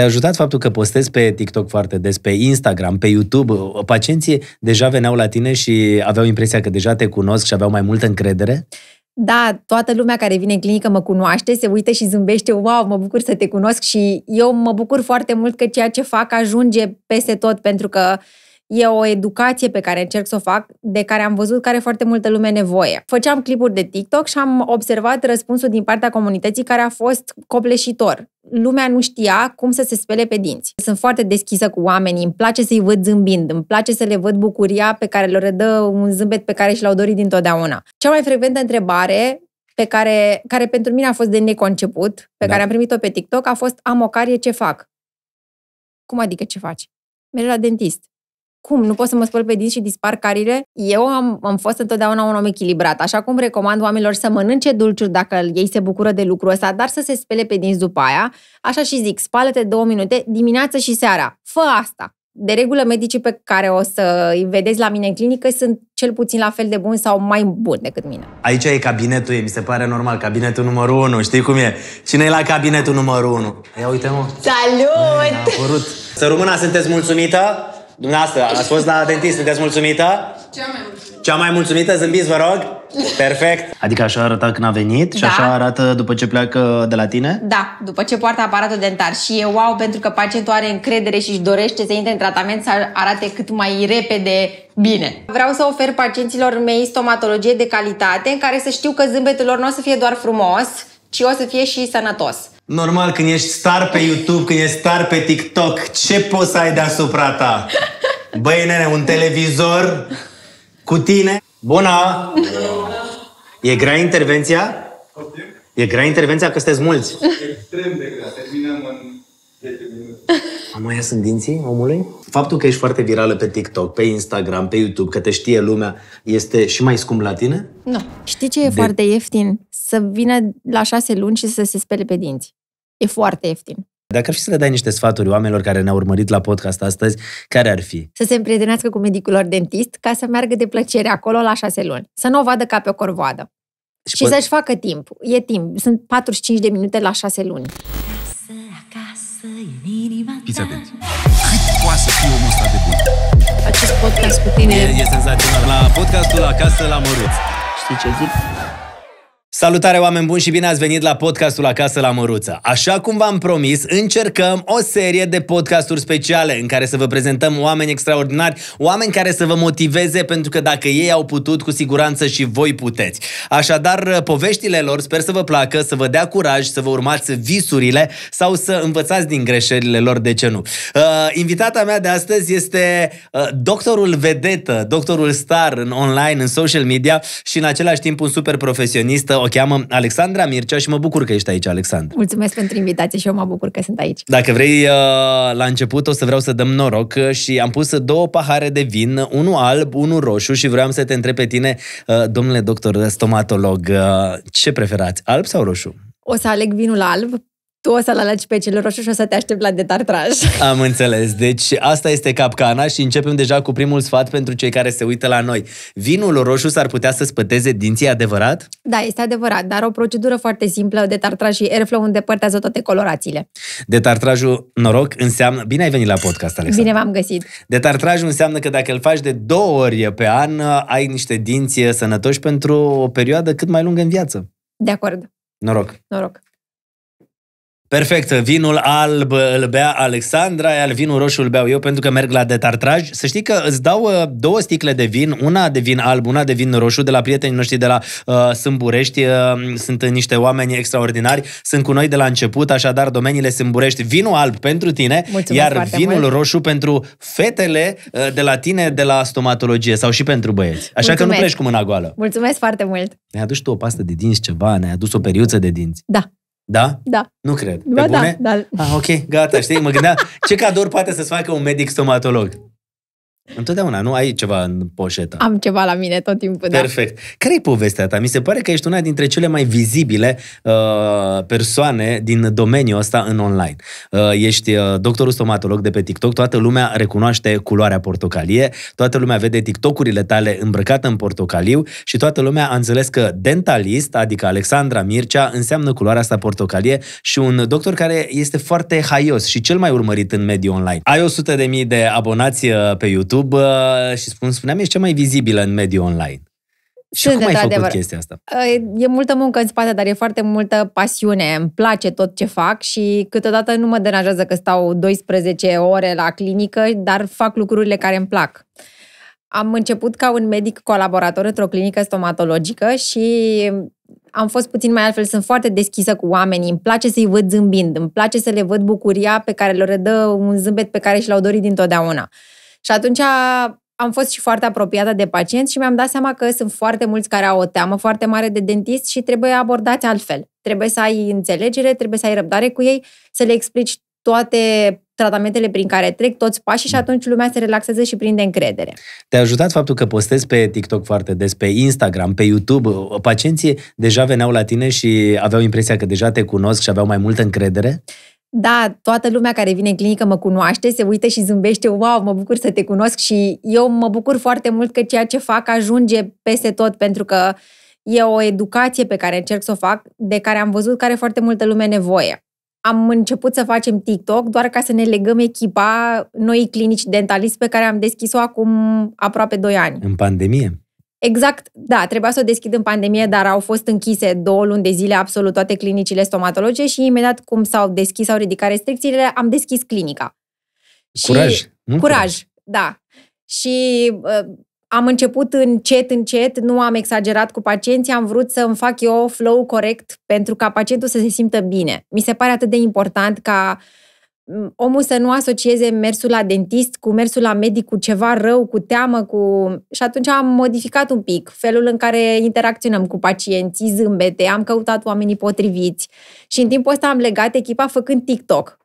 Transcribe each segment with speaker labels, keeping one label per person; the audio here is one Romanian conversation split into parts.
Speaker 1: Te-a ajutat faptul că postezi pe TikTok foarte des, pe Instagram, pe YouTube. Pacienții deja veneau la tine și aveau impresia că deja te cunosc și aveau mai multă încredere?
Speaker 2: Da, toată lumea care vine în clinică mă cunoaște, se uită și zâmbește, wow, mă bucur să te cunosc și eu mă bucur foarte mult că ceea ce fac ajunge peste tot pentru că uh, E o educație pe care încerc să o fac, de care am văzut care foarte multă lume nevoie. Făceam clipuri de TikTok și am observat răspunsul din partea comunității care a fost copleșitor. Lumea nu știa cum să se spele pe dinți. Sunt foarte deschisă cu oamenii, îmi place să-i văd zâmbind, îmi place să le văd bucuria pe care le redă un zâmbet pe care și l-au dorit dintotdeauna. Cea mai frecventă întrebare pe care, care pentru mine a fost de neconceput, pe da. care am primit-o pe TikTok, a fost am o carie, ce fac? Cum adică ce faci? Merg la dentist cum, nu pot să mă spăl pe dinți și dispar carile? Eu am, am fost întotdeauna un om echilibrat, așa cum recomand oamenilor să mănânce dulciuri dacă ei se bucură de lucrul ăsta, dar să se spele pe dinți după aia, așa și zic, spală-te două minute dimineața și seara. Fă asta! De regulă, medicii pe care o să îi vedeți la mine în clinică sunt cel puțin la fel de buni sau mai buni decât mine.
Speaker 1: Aici e cabinetul, e, mi se pare normal, cabinetul numărul 1, știi cum e? Cine e la cabinetul numărul 1? Ia uite-mă!
Speaker 2: Salut! Ai, a
Speaker 1: apărut. Să sunteți mulțumită? Dumneavoastră, ați fost la dentist, sunteți mulțumită? Cea mai mulțumită. Cea mai mulțumită? Zâmbiți, vă rog. Perfect. Adică așa arăta când a venit și da. așa arată după ce pleacă de la tine?
Speaker 2: Da, după ce poartă aparatul dentar. Și e wow pentru că pacientul are încredere și își dorește să intre în tratament să arate cât mai repede bine. Vreau să ofer pacienților mei stomatologie de calitate în care să știu că zâmbetul lor nu o să fie doar frumos, ci o să fie și sănătos.
Speaker 1: Normal, când ești star pe YouTube, când ești star pe TikTok, ce poți să ai deasupra ta? Băi, nene, un televizor cu tine? Bună! E grea intervenția? E grea intervenția că sunteți mulți.
Speaker 2: Extrem de grea. Terminăm în 10
Speaker 1: minute. Am ia sunt dinții omului? Faptul că ești foarte virală pe TikTok, pe Instagram, pe YouTube, că te știe lumea, este și mai scump la tine?
Speaker 2: Nu. Știi ce e de... foarte ieftin? să vină la șase luni și să se spele pe dinți. E foarte ieftin.
Speaker 1: Dacă ar fi să le dai niște sfaturi oamenilor care ne-au urmărit la podcast astăzi, care ar fi?
Speaker 2: Să se împrietenească cu medicul lor dentist ca să meargă de plăcere acolo la șase luni. Să nu o vadă ca pe o corvoadă. Și, și pot... să-și facă timp. E timp. Sunt 45 de minute la șase luni.
Speaker 1: Pizza de. Cât poate să fie omul ăsta de bun?
Speaker 2: Acest podcast cu tine...
Speaker 1: E, e senzațional. La podcastul Acasă la Măruț. Știi ce zic? Salutare oameni buni și bine ați venit la podcastul Acasă la Măruță. Așa cum v-am promis, încercăm o serie de podcasturi speciale în care să vă prezentăm oameni extraordinari, oameni care să vă motiveze pentru că dacă ei au putut, cu siguranță și voi puteți. Așadar, poveștile lor sper să vă placă, să vă dea curaj, să vă urmați visurile sau să învățați din greșelile lor, de ce nu. Uh, invitata mea de astăzi este uh, doctorul vedetă, doctorul star în online, în social media și în același timp un super profesionist o cheamă Alexandra Mircea și mă bucur că ești aici, Alexandra.
Speaker 2: Mulțumesc pentru invitație și eu mă bucur că sunt aici.
Speaker 1: Dacă vrei, uh, la început o să vreau să dăm noroc uh, și am pus două pahare de vin, unul alb, unul roșu și vreau să te întreb pe tine, uh, domnule doctor stomatolog, ce preferați, alb sau roșu?
Speaker 2: O să aleg vinul alb tu o să-l alegi pe cel roșu și o să te aștepți la detartraj.
Speaker 1: Am înțeles. Deci asta este capcana și începem deja cu primul sfat pentru cei care se uită la noi. Vinul roșu s-ar putea să spăteze dinții, adevărat?
Speaker 2: Da, este adevărat, dar o procedură foarte simplă, detartraj și airflow îndepărtează toate colorațiile.
Speaker 1: Detartrajul noroc înseamnă... Bine ai venit la podcast, Alexandru. Bine v-am găsit. Detartrajul înseamnă că dacă îl faci de două ori pe an, ai niște dinți sănătoși pentru o perioadă cât mai lungă în viață. De acord. Noroc. Noroc. Perfect, vinul alb îl bea Alexandra, iar vinul roșu îl beau eu pentru că merg la detartraj. Să știi că îți dau uh, două sticle de vin, una de vin alb, una de vin roșu, de la prietenii noștri de la uh, Sâmburești. Uh, sunt niște oameni extraordinari, sunt cu noi de la început, așadar domeniile Sâmburești. Vinul alb pentru tine, Mulțumesc iar vinul mult. roșu pentru fetele uh, de la tine de la stomatologie sau și pentru băieți. Așa Mulțumesc. că nu pleci cu mâna goală.
Speaker 2: Mulțumesc foarte mult!
Speaker 1: Ne-ai adus tu o pastă de dinți ceva, ne-ai adus o periuță de dinți. Da. Da? Da. Nu cred. Ba, Pe da, bune? Da, da. Ah, ok, gata, știi, mă gândeam, ce cadouri poate să-ți facă un medic stomatolog? Întotdeauna, nu? Ai ceva în poșetă.
Speaker 2: Am ceva la mine tot timpul, da. Perfect.
Speaker 1: Da. care e povestea ta? Mi se pare că ești una dintre cele mai vizibile uh, persoane din domeniul ăsta în online. Uh, ești uh, doctorul stomatolog de pe TikTok, toată lumea recunoaște culoarea portocalie, toată lumea vede TikTokurile tale îmbrăcată în portocaliu și toată lumea a înțeles că dentalist, adică Alexandra Mircea, înseamnă culoarea asta portocalie și un doctor care este foarte haios și cel mai urmărit în mediul online. Ai 100.000 de, de abonați uh, pe YouTube, YouTube uh, și spun, spuneam, ești cea mai vizibilă în mediul online. Și cum ai făcut adevăr. chestia asta?
Speaker 2: Uh, e multă muncă în spate, dar e foarte multă pasiune. Îmi place tot ce fac și câteodată nu mă deranjează că stau 12 ore la clinică, dar fac lucrurile care îmi plac. Am început ca un medic colaborator într-o clinică stomatologică și am fost puțin mai altfel, sunt foarte deschisă cu oamenii, îmi place să-i văd zâmbind, îmi place să le văd bucuria pe care le redă un zâmbet pe care și l-au dorit dintotdeauna. Și atunci am fost și foarte apropiată de pacienți și mi-am dat seama că sunt foarte mulți care au o teamă foarte mare de dentist și trebuie abordați altfel. Trebuie să ai înțelegere, trebuie să ai răbdare cu ei, să le explici toate tratamentele prin care trec, toți pașii și atunci lumea se relaxează și prinde încredere.
Speaker 1: Te-a ajutat faptul că postezi pe TikTok foarte des, pe Instagram, pe YouTube. Pacienții deja veneau la tine și aveau impresia că deja te cunosc și aveau mai multă încredere?
Speaker 2: da, toată lumea care vine în clinică mă cunoaște, se uită și zâmbește, wow, mă bucur să te cunosc și eu mă bucur foarte mult că ceea ce fac ajunge peste tot pentru că e o educație pe care încerc să o fac, de care am văzut că are foarte multă lume nevoie. Am început să facem TikTok doar ca să ne legăm echipa noi clinici dentalist pe care am deschis-o acum aproape 2 ani.
Speaker 1: În pandemie?
Speaker 2: Exact, da, trebuia să o deschid în pandemie, dar au fost închise două luni de zile absolut toate clinicile stomatologice și imediat cum s-au deschis, sau ridicat restricțiile, am deschis clinica. Curaj.
Speaker 1: Și, curaj, curaj,
Speaker 2: da. Și uh, am început încet, încet, nu am exagerat cu pacienții, am vrut să îmi fac eu flow corect pentru ca pacientul să se simtă bine. Mi se pare atât de important ca uh, omul să nu asocieze mersul la dentist cu mersul la medic, cu ceva rău, cu teamă, cu... Și atunci am modificat un pic felul în care interacționăm cu pacienții, zâmbete, am căutat oamenii potriviți și în timpul ăsta am legat echipa făcând TikTok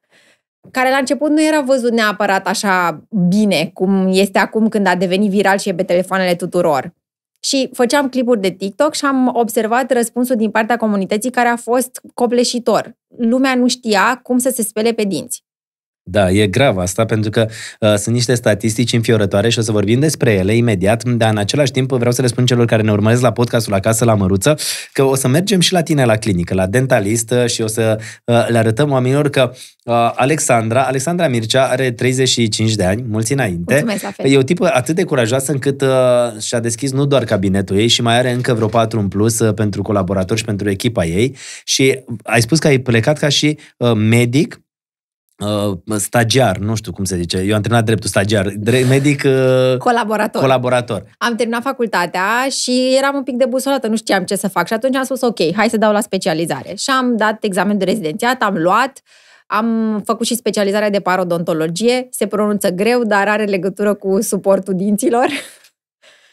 Speaker 2: care la început nu era văzut neapărat așa bine cum este acum când a devenit viral și e pe telefoanele tuturor. Și făceam clipuri de TikTok și am observat răspunsul din partea comunității care a fost copleșitor. Lumea nu știa cum să se spele pe dinți.
Speaker 1: Da, e grav asta, pentru că uh, sunt niște statistici înfiorătoare și o să vorbim despre ele imediat, dar în același timp vreau să le spun celor care ne urmăresc la podcastul Acasă la Măruță că o să mergem și la tine la clinică, la dentalist uh, și o să uh, le arătăm oamenilor că uh, Alexandra, Alexandra Mircea are 35 de ani, mulți înainte. Mulțumesc, E o tipă atât de curajoasă încât uh, și-a deschis nu doar cabinetul ei și mai are încă vreo 4 în plus uh, pentru colaboratori și pentru echipa ei și ai spus că ai plecat ca și uh, medic uh, stagiar, nu știu cum se zice, eu am terminat dreptul stagiar, drept, medic... Uh,
Speaker 2: colaborator.
Speaker 1: Colaborator.
Speaker 2: Am terminat facultatea și eram un pic de busolată, nu știam ce să fac și atunci am spus ok, hai să dau la specializare. Și am dat examen de rezidențiat, am luat, am făcut și specializarea de parodontologie, se pronunță greu, dar are legătură cu suportul dinților.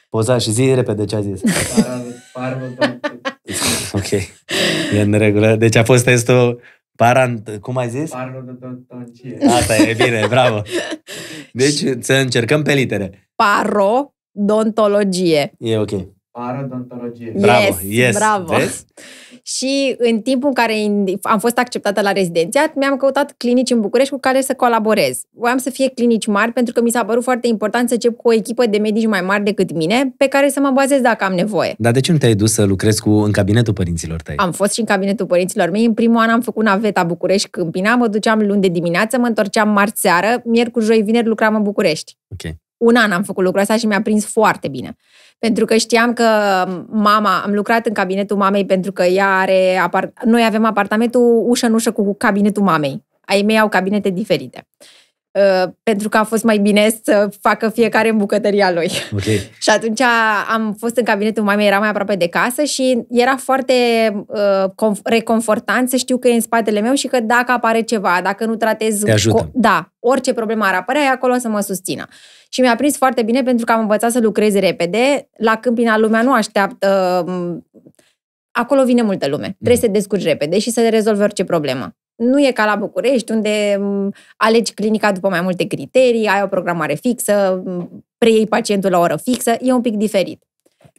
Speaker 1: Poza și zi repede ce a zis. ok, e în regulă. Deci a fost testul Parant, cum ai zis?
Speaker 2: Parodontologie.
Speaker 1: Asta e, bine, bravo. Deci să încercăm pe litere.
Speaker 2: Parodontologie.
Speaker 1: E ok. Parodontologie. Bravo, yes, yes, bravo. Vezi?
Speaker 2: Și în timpul în care am fost acceptată la rezidențiat, mi-am căutat clinici în București cu care să colaborez. Voiam să fie clinici mari pentru că mi s-a părut foarte important să încep cu o echipă de medici mai mari decât mine, pe care să mă bazez dacă am nevoie.
Speaker 1: Dar de ce nu te-ai dus să lucrezi cu în cabinetul părinților tăi?
Speaker 2: Am fost și în cabinetul părinților mei. În primul an am făcut naveta București Câmpina, mă duceam luni de dimineață, mă întorceam marți seară, miercuri, joi, vineri lucram în București. Ok un an am făcut lucrul ăsta și mi-a prins foarte bine. Pentru că știam că mama, am lucrat în cabinetul mamei pentru că ea are, apart, noi avem apartamentul ușă în ușă cu cabinetul mamei. Ai mei au cabinete diferite. Uh, Uh, pentru că a fost mai bine să facă fiecare în bucătăria lui. Okay. și atunci am fost în cabinetul mamei, era mai aproape de casă și era foarte uh, reconfortant să știu că e în spatele meu și că dacă apare ceva, dacă nu tratez... Te ajută. da, orice problemă ar apărea, e acolo să mă susțină. Și mi-a prins foarte bine pentru că am învățat să lucrez repede. La Câmpina lumea nu așteaptă... Uh, acolo vine multă lume. Mm. Trebuie să te descurci repede și să rezolvi orice problemă. Nu e ca la București, unde alegi clinica după mai multe criterii, ai o programare fixă, preiei pacientul la oră fixă, e un pic diferit.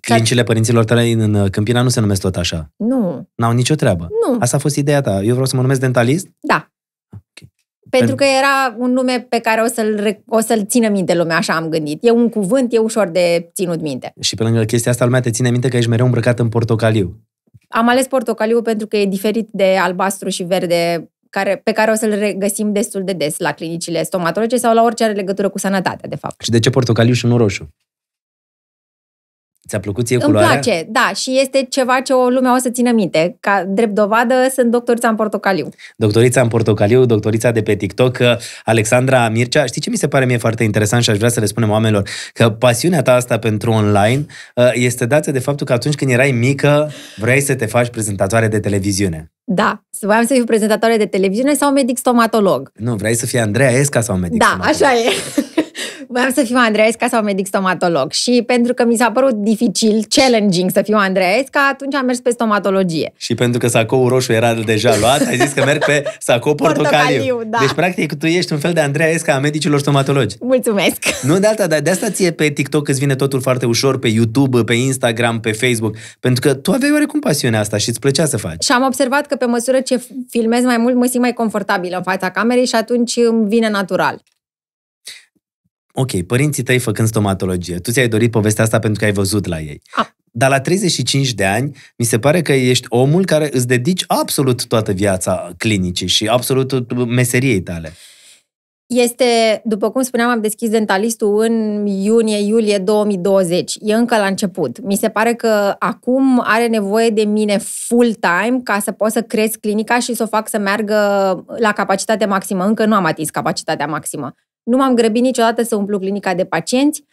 Speaker 1: Clinicile părinților tale în Câmpina nu se numesc tot așa. Nu. N-au nicio treabă. Nu. Asta a fost ideea ta. Eu vreau să mă numesc dentalist? Da. Okay. Pentru că
Speaker 2: era un nume pe care o să-l, o să-l țină minte lumea, așa am gândit. E un cuvânt, e ușor de ținut minte.
Speaker 1: Și pe lângă chestia asta, lumea te ține minte că ești mereu îmbrăcat în portocaliu.
Speaker 2: Am ales portocaliu pentru că e diferit de albastru și verde care, pe care o să-l regăsim destul de des la clinicile stomatologice sau la orice are legătură cu sănătatea, de fapt.
Speaker 1: Și de ce portocaliu și nu roșu? Ți-a plăcut ție Îmi culoarea? Îmi place,
Speaker 2: da, și este ceva ce o lumea o să țină minte. Ca drept dovadă sunt doctorița în portocaliu.
Speaker 1: Doctorița în portocaliu, doctorița de pe TikTok, Alexandra Mircea. Știi ce mi se pare mie foarte interesant și aș vrea să le spunem oamenilor? Că pasiunea ta asta pentru online uh, este dată de faptul că atunci când erai mică vrei să te faci prezentatoare de televiziune.
Speaker 2: Da, voiam să fiu prezentatoare de televiziune sau medic stomatolog.
Speaker 1: Nu, vrei să fii Andreea Esca sau medic Da,
Speaker 2: stomatolog? Da, așa e voiam să fiu Andreesca sau medic stomatolog și pentru că mi s-a părut dificil, challenging să fiu Andreesca, atunci am mers pe stomatologie.
Speaker 1: Și pentru că sacoul roșu era deja luat, ai zis că merg pe sacou portocaliu. portocaliu da. Deci, practic, tu ești un fel de Andreesca a medicilor stomatologi. Mulțumesc! Nu de alta, dar de asta ție pe TikTok îți vine totul foarte ușor, pe YouTube, pe Instagram, pe Facebook, pentru că tu aveai oarecum pasiunea asta și îți plăcea să faci.
Speaker 2: Și am observat că pe măsură ce filmez mai mult, mă simt mai confortabil în fața camerei și atunci îmi vine natural
Speaker 1: ok, părinții tăi făcând stomatologie, tu ți-ai dorit povestea asta pentru că ai văzut la ei. A. Dar la 35 de ani, mi se pare că ești omul care îți dedici absolut toată viața clinicii și absolut meseriei tale.
Speaker 2: Este, după cum spuneam, am deschis dentalistul în iunie-iulie 2020. E încă la început. Mi se pare că acum are nevoie de mine full-time ca să pot să cresc clinica și să o fac să meargă la capacitate maximă. Încă nu am atins capacitatea maximă. Nu m-am grăbit niciodată să umplu clinica de pacienți,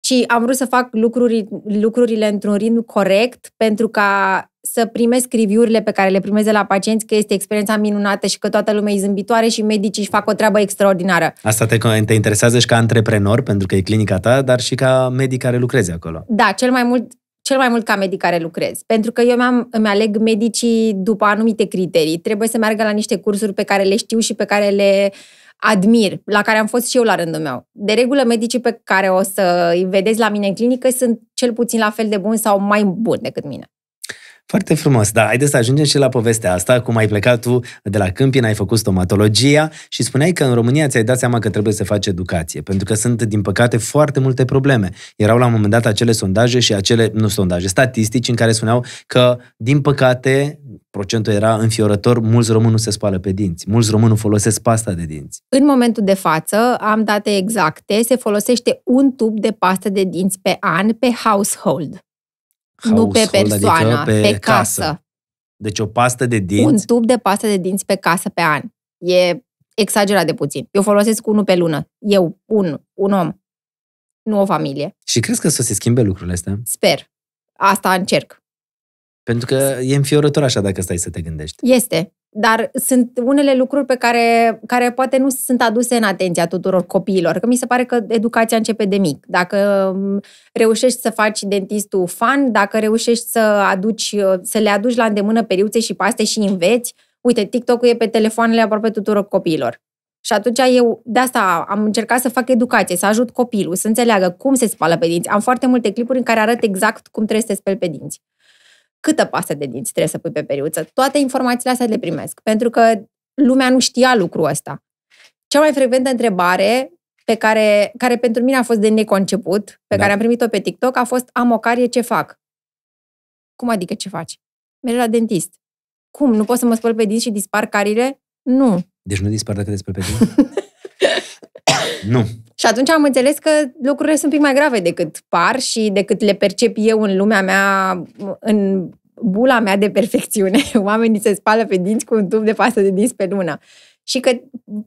Speaker 2: ci am vrut să fac lucruri, lucrurile într-un ritm corect pentru ca să primesc review-urile pe care le primeze la pacienți, că este experiența minunată și că toată lumea e zâmbitoare și medicii își fac o treabă extraordinară.
Speaker 1: Asta te, te interesează și ca antreprenor, pentru că e clinica ta, dar și ca medic care lucrezi
Speaker 2: acolo. Da, cel mai mult cel mai mult ca medic care lucrez. Pentru că eu mi-am, îmi aleg medicii după anumite criterii. Trebuie să meargă la niște cursuri pe care le știu și pe care le uh, admir, la care am fost și eu la rândul meu. De regulă, medicii pe care o să îi vedeți la mine în clinică sunt cel puțin la fel de buni sau mai buni decât mine.
Speaker 1: Foarte frumos, da. Haideți să ajungem și la povestea asta, cum ai plecat tu de la Câmpina, ai făcut stomatologia și spuneai că în România ți-ai dat seama că trebuie să faci educație, pentru că sunt, din păcate, foarte multe probleme. Erau la un moment dat acele sondaje și acele, nu sondaje, statistici în care spuneau că, din păcate, procentul era înfiorător, mulți români nu se spală pe dinți, mulți români nu folosesc pasta de dinți.
Speaker 2: În momentul de față, am date exacte, se folosește un tub de pastă de dinți pe an pe household. household nu pe adică persoană, adică pe, pe casă. casă.
Speaker 1: Deci o pastă de dinți? Un
Speaker 2: tub de pastă de dinți pe casă pe an. E exagerat de puțin. Eu folosesc unul pe lună. Eu, un, un om. Nu o familie.
Speaker 1: Și crezi că să se schimbe lucrurile astea?
Speaker 2: Sper. Asta încerc.
Speaker 1: Pentru că e înfiorător așa dacă stai să te gândești.
Speaker 2: Este. Dar sunt unele lucruri pe care, care poate nu sunt aduse în atenția tuturor copiilor. Că mi se pare că educația începe de mic. Dacă reușești să faci dentistul fan, dacă reușești să, aduci, să le aduci la îndemână periuțe și paste și înveți, uite, TikTok-ul e pe telefoanele aproape tuturor copiilor. Și atunci eu de asta am încercat să fac educație, să ajut copilul să înțeleagă cum se spală pe dinți. Am foarte multe clipuri în care arăt exact cum trebuie să te speli pe dinți câtă pasă de dinți trebuie să pui pe periuță. Toate informațiile astea le primesc, pentru că lumea nu știa lucrul ăsta. Cea mai frecventă întrebare pe care, care pentru mine a fost de neconceput, pe da. care am primit-o pe TikTok, a fost am o carie, ce fac? Cum adică ce faci? Mergi la dentist. Cum? Nu pot să mă spăl pe dinți și dispar carile? Nu.
Speaker 1: Deci nu dispar dacă te spăl pe dinți? Nu.
Speaker 2: Și atunci am înțeles că lucrurile sunt un pic mai grave decât par și decât le percep eu în lumea mea, în bula mea de perfecțiune. Oamenii se spală pe dinți cu un tub de pasă de dinți pe lună și că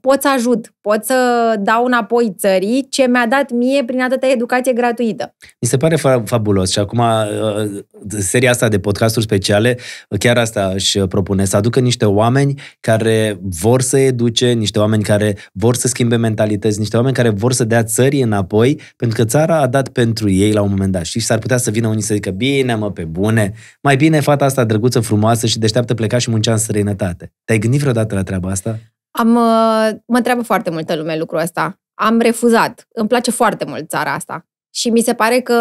Speaker 2: pot să ajut, pot să dau înapoi țării ce mi-a dat mie prin atâta educație gratuită.
Speaker 1: Mi se pare fabulos și acum uh, seria asta de podcasturi speciale, chiar asta își propune, să aducă niște oameni care vor să educe, niște oameni care vor să schimbe mentalități, niște oameni care vor să dea țării înapoi, pentru că țara a dat pentru ei la un moment dat. Și s-ar putea să vină unii să zică, bine mă, pe bune, mai bine fata asta drăguță, frumoasă și deșteaptă pleca și muncea în străinătate. Te-ai gândit vreodată la treaba asta?
Speaker 2: Am, uh, mă întreabă foarte multă lume lucrul ăsta. Am refuzat. Îmi place foarte mult țara asta. Și mi se pare că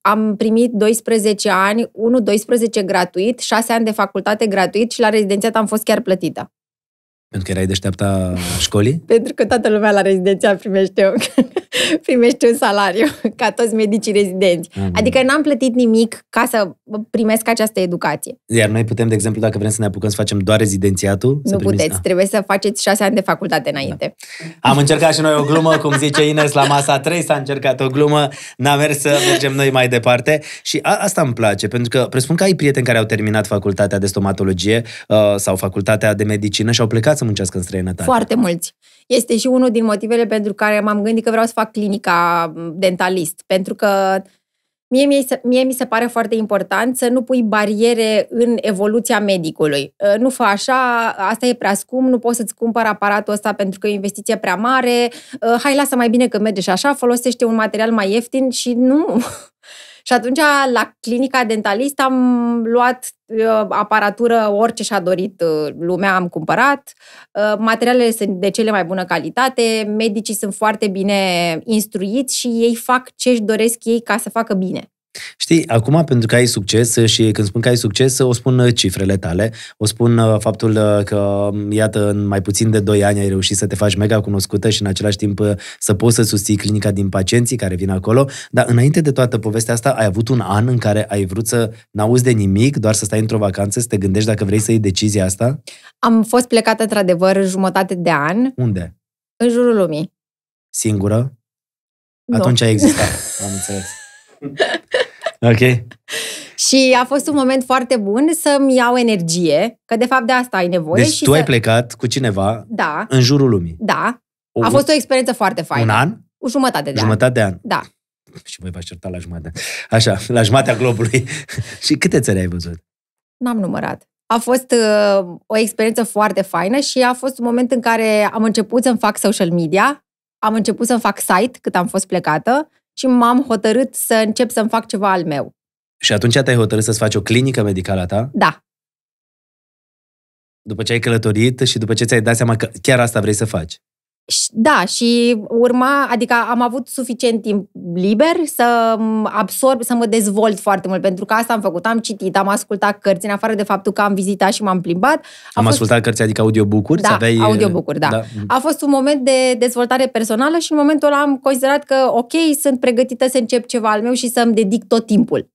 Speaker 2: am primit 12 ani, 1-12 gratuit, 6 ani de facultate gratuit și la rezidențiat am fost chiar plătită.
Speaker 1: Pentru că erai deșteapta școlii?
Speaker 2: Pentru că toată lumea la rezidențiat primește eu. primești un salariu, ca toți medicii rezidenți. Mm-hmm. Adică n-am plătit nimic ca să primesc această educație.
Speaker 1: Iar noi putem, de exemplu, dacă vrem să ne apucăm să facem doar rezidențiatul... Nu să primiți, puteți, da.
Speaker 2: trebuie să faceți șase ani de facultate înainte.
Speaker 1: Da. Am încercat și noi o glumă, cum zice Ines, la masa 3 s-a încercat o glumă, n-a mers să mergem noi mai departe. Și a- asta îmi place, pentru că presupun că ai prieteni care au terminat facultatea de stomatologie uh, sau facultatea de medicină și au plecat să muncească în străinătate. Foarte
Speaker 2: mulți este și unul din motivele pentru care m-am gândit că vreau să fac clinica dentalist, pentru că Mie, mie, mie mi se pare foarte important să nu pui bariere în evoluția medicului. Ă, nu fă așa, asta e prea scump, nu poți să-ți cumpăr aparatul ăsta pentru că e o investiție prea mare, ă, hai lasă mai bine că merge și așa, folosește un material mai ieftin și nu. Și atunci, la clinica dentalist, am luat uh, aparatură, orice și-a dorit uh, lumea, am cumpărat. Uh, materialele sunt de cele mai bună calitate, medicii sunt foarte bine instruiți și ei fac ce își doresc ei ca să facă bine.
Speaker 1: Știi, acum pentru că ai succes și când spun că ai succes, o spun uh, cifrele tale, o spun uh, faptul uh, că, um, iată, în mai puțin de 2 ani ai reușit să te faci mega cunoscută și în același timp să poți să susții clinica din pacienții care vin acolo, dar înainte de toată povestea asta, ai avut un an în care ai vrut să n-auzi de nimic, doar să stai într-o vacanță, să te gândești dacă vrei să iei decizia asta?
Speaker 2: Am fost plecată într-adevăr jumătate de an. Unde? În jurul lumii.
Speaker 1: Singură?
Speaker 2: Nu. Atunci a existat,
Speaker 1: am înțeles ok.
Speaker 2: Și a fost un moment foarte bun să-mi iau energie, că de fapt de asta ai nevoie. Deci și tu să... ai
Speaker 1: plecat cu cineva da. în jurul lumii.
Speaker 2: Da. O, a fost o experiență foarte faină. Un an? O jumătate de jumătate an. de an. Da.
Speaker 1: Și voi v-ați certat la jumătate. Așa, la jumătatea globului. și câte țări ai văzut?
Speaker 2: N-am numărat. A fost uh, o experiență foarte faină și a fost un moment în care am început să-mi fac social media, am început să-mi fac site cât am fost plecată și m-am hotărât să încep să-mi fac ceva al meu.
Speaker 1: Și atunci te-ai hotărât să-ți faci o clinică medicală a ta? Da. După ce ai călătorit și după ce ți-ai dat seama că chiar asta vrei să faci.
Speaker 2: Da, și urma, adică am avut suficient timp liber să absorb, să mă dezvolt foarte mult, pentru că asta am făcut. Am citit, am ascultat cărți, în afară de faptul că am vizitat și m-am plimbat. A am fost... ascultat
Speaker 1: cărți, adică audiobook-uri? Da, aveai... audiobook-uri, da. da. A
Speaker 2: fost un moment de dezvoltare personală și în momentul ăla am considerat că, ok, sunt pregătită să încep ceva al meu și să-mi dedic tot timpul.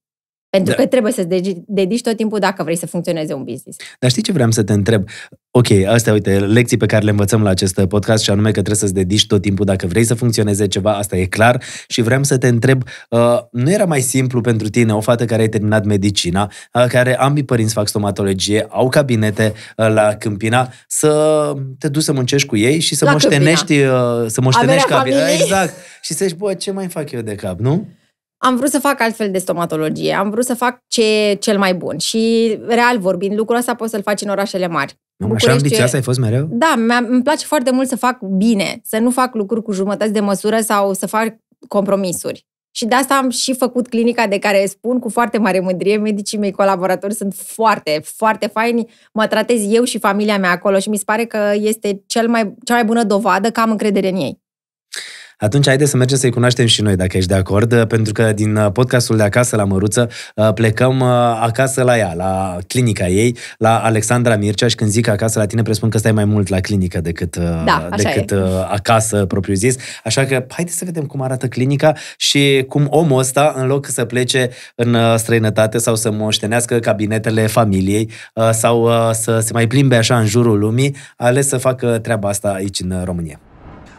Speaker 2: Pentru da. că trebuie să-ți dedici tot timpul dacă vrei să funcționeze un business.
Speaker 1: Dar știi ce vreau să te întreb? Ok, astea, uite, lecții pe care le învățăm la acest podcast și anume că trebuie să-ți dedici tot timpul dacă vrei să funcționeze ceva, asta e clar. Și vreau să te întreb, uh, nu era mai simplu pentru tine o fată care ai terminat medicina, uh, care ambii părinți fac stomatologie, au cabinete uh, la Câmpina, să te duci să muncești cu ei și să la moștenești, uh, să moștenești cabinet. Exact. Și să zici, bă, ce mai fac eu de cap, nu?
Speaker 2: am vrut să fac altfel de stomatologie, am vrut să fac ce e cel mai bun și, real vorbind, lucrul ăsta poți să-l faci în orașele mari. Am București, așa ambiția asta ai fost mereu? Da, îmi place foarte mult să fac bine, să nu fac lucruri cu jumătăți de măsură sau să fac compromisuri. Și de asta am și făcut clinica de care spun cu foarte mare mândrie. Medicii mei colaboratori sunt foarte, foarte faini. Mă tratez eu și familia mea acolo și mi se pare că este cel mai, cea mai bună dovadă că am încredere în ei.
Speaker 1: Atunci haideți să mergem să-i cunoaștem și noi, dacă ești de acord, uh, pentru că din uh, podcastul de acasă la Măruță uh, plecăm acasă la ea, la clinica ei, la Alexandra Mircea și când zic acasă la tine, presupun că stai mai mult la clinică decât, da, decât acasă propriu zis. Așa că haideți să vedem cum arată clinica și cum omul ăsta, în loc să plece în străinătate sau să moștenească cabinetele familiei sau să se mai plimbe așa în jurul lumii, a ales să facă treaba asta aici în România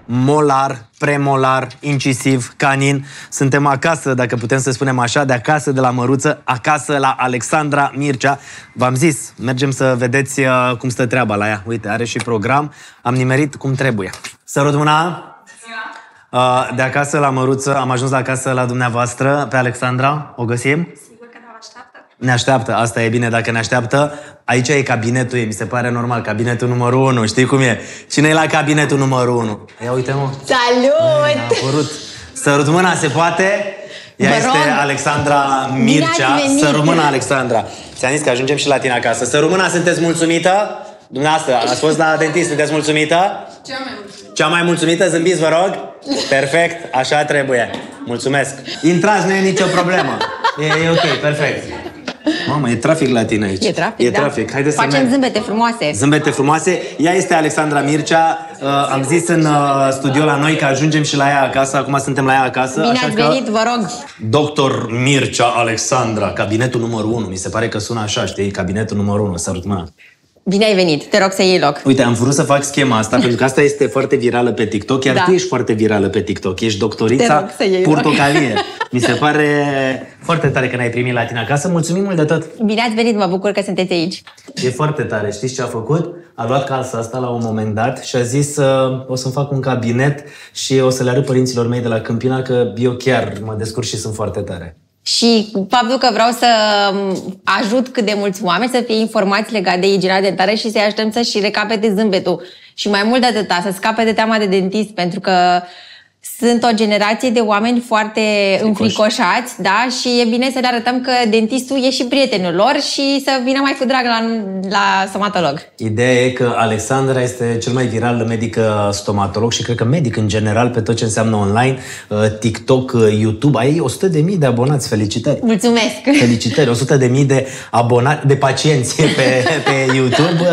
Speaker 1: molar, premolar, incisiv, canin. Suntem acasă, dacă putem să spunem așa, de acasă de la Măruță, acasă la Alexandra Mircea. V-am zis, mergem să vedeți uh, cum stă treaba la ea. Uite, are și program, am nimerit cum trebuie. Sărut mâna! Da. Uh, de acasă la Măruță, am ajuns la acasă la dumneavoastră, pe Alexandra, o găsim? Sigur că ne așteaptă. Ne așteaptă, asta e bine dacă ne așteaptă. Aici e cabinetul, mi se pare normal, cabinetul numărul 1, știi cum e? Cine e la cabinetul numărul 1? Ia uite-mă!
Speaker 2: Salut! Ai, a
Speaker 1: apărut. Sărut mâna, se poate? Ea Mă este rog. Alexandra Mircea. Sărut mâna, Alexandra. Ți-am zis că ajungem și la tine acasă. Sărut mâna, sunteți mulțumită? Dumneavoastră, ați fost la dentist, sunteți mulțumită? Cea mai mulțumită. Cea mai mulțumită, zâmbiți, vă rog? Perfect, așa trebuie. Mulțumesc. Intrați, nu e nicio problemă. E, e ok, perfect. Mamă, e trafic la tine aici. E
Speaker 2: trafic, E da. trafic. Haideți Facem să Facem zâmbete frumoase. Zâmbete
Speaker 1: frumoase. Ea este Alexandra Mircea. Uh, am zis în uh, studio la noi că ajungem și la ea acasă. Acum suntem la ea acasă. Bine așa ați venit, că... vă rog. Doctor Mircea Alexandra, cabinetul numărul 1. Mi se pare că sună așa, știi? Cabinetul numărul 1. Sărut mea.
Speaker 2: Bine ai venit, te rog să iei loc.
Speaker 1: Uite, am vrut să fac schema asta, pentru că asta este foarte virală pe TikTok, iar da. tu ești foarte virală pe TikTok, ești doctorița purtocalie. Mi se pare foarte tare că ne-ai primit la tine acasă, mulțumim mult de tot.
Speaker 2: Bine ați venit, mă bucur că sunteți aici.
Speaker 1: E foarte tare, știți ce a făcut? A luat calța asta la un moment dat și a zis uh, o să-mi fac un cabinet și o să le arăt părinților mei de la Câmpina că eu chiar mă descurc și sunt foarte tare
Speaker 2: și faptul că vreau să um, ajut cât de mulți oameni să fie informați legate de igiena dentară și să-i ajutăm să-și recapete zâmbetul. Și mai mult de atâta, să scape de teama de dentist, pentru că uh, sunt o generație de oameni foarte Fricoși. înfricoșați, da, și e bine să le arătăm că dentistul e și prietenul lor și să vină mai cu drag la, la stomatolog.
Speaker 1: Ideea e că Alexandra este cel mai viral medic uh, stomatolog și cred că medic în general pe tot ce înseamnă online, uh, TikTok, uh, YouTube. Ai 100 de mii de abonați, felicitări!
Speaker 2: Mulțumesc!
Speaker 1: Felicitări! 100 de mii de abonați, de pacienți pe, pe YouTube,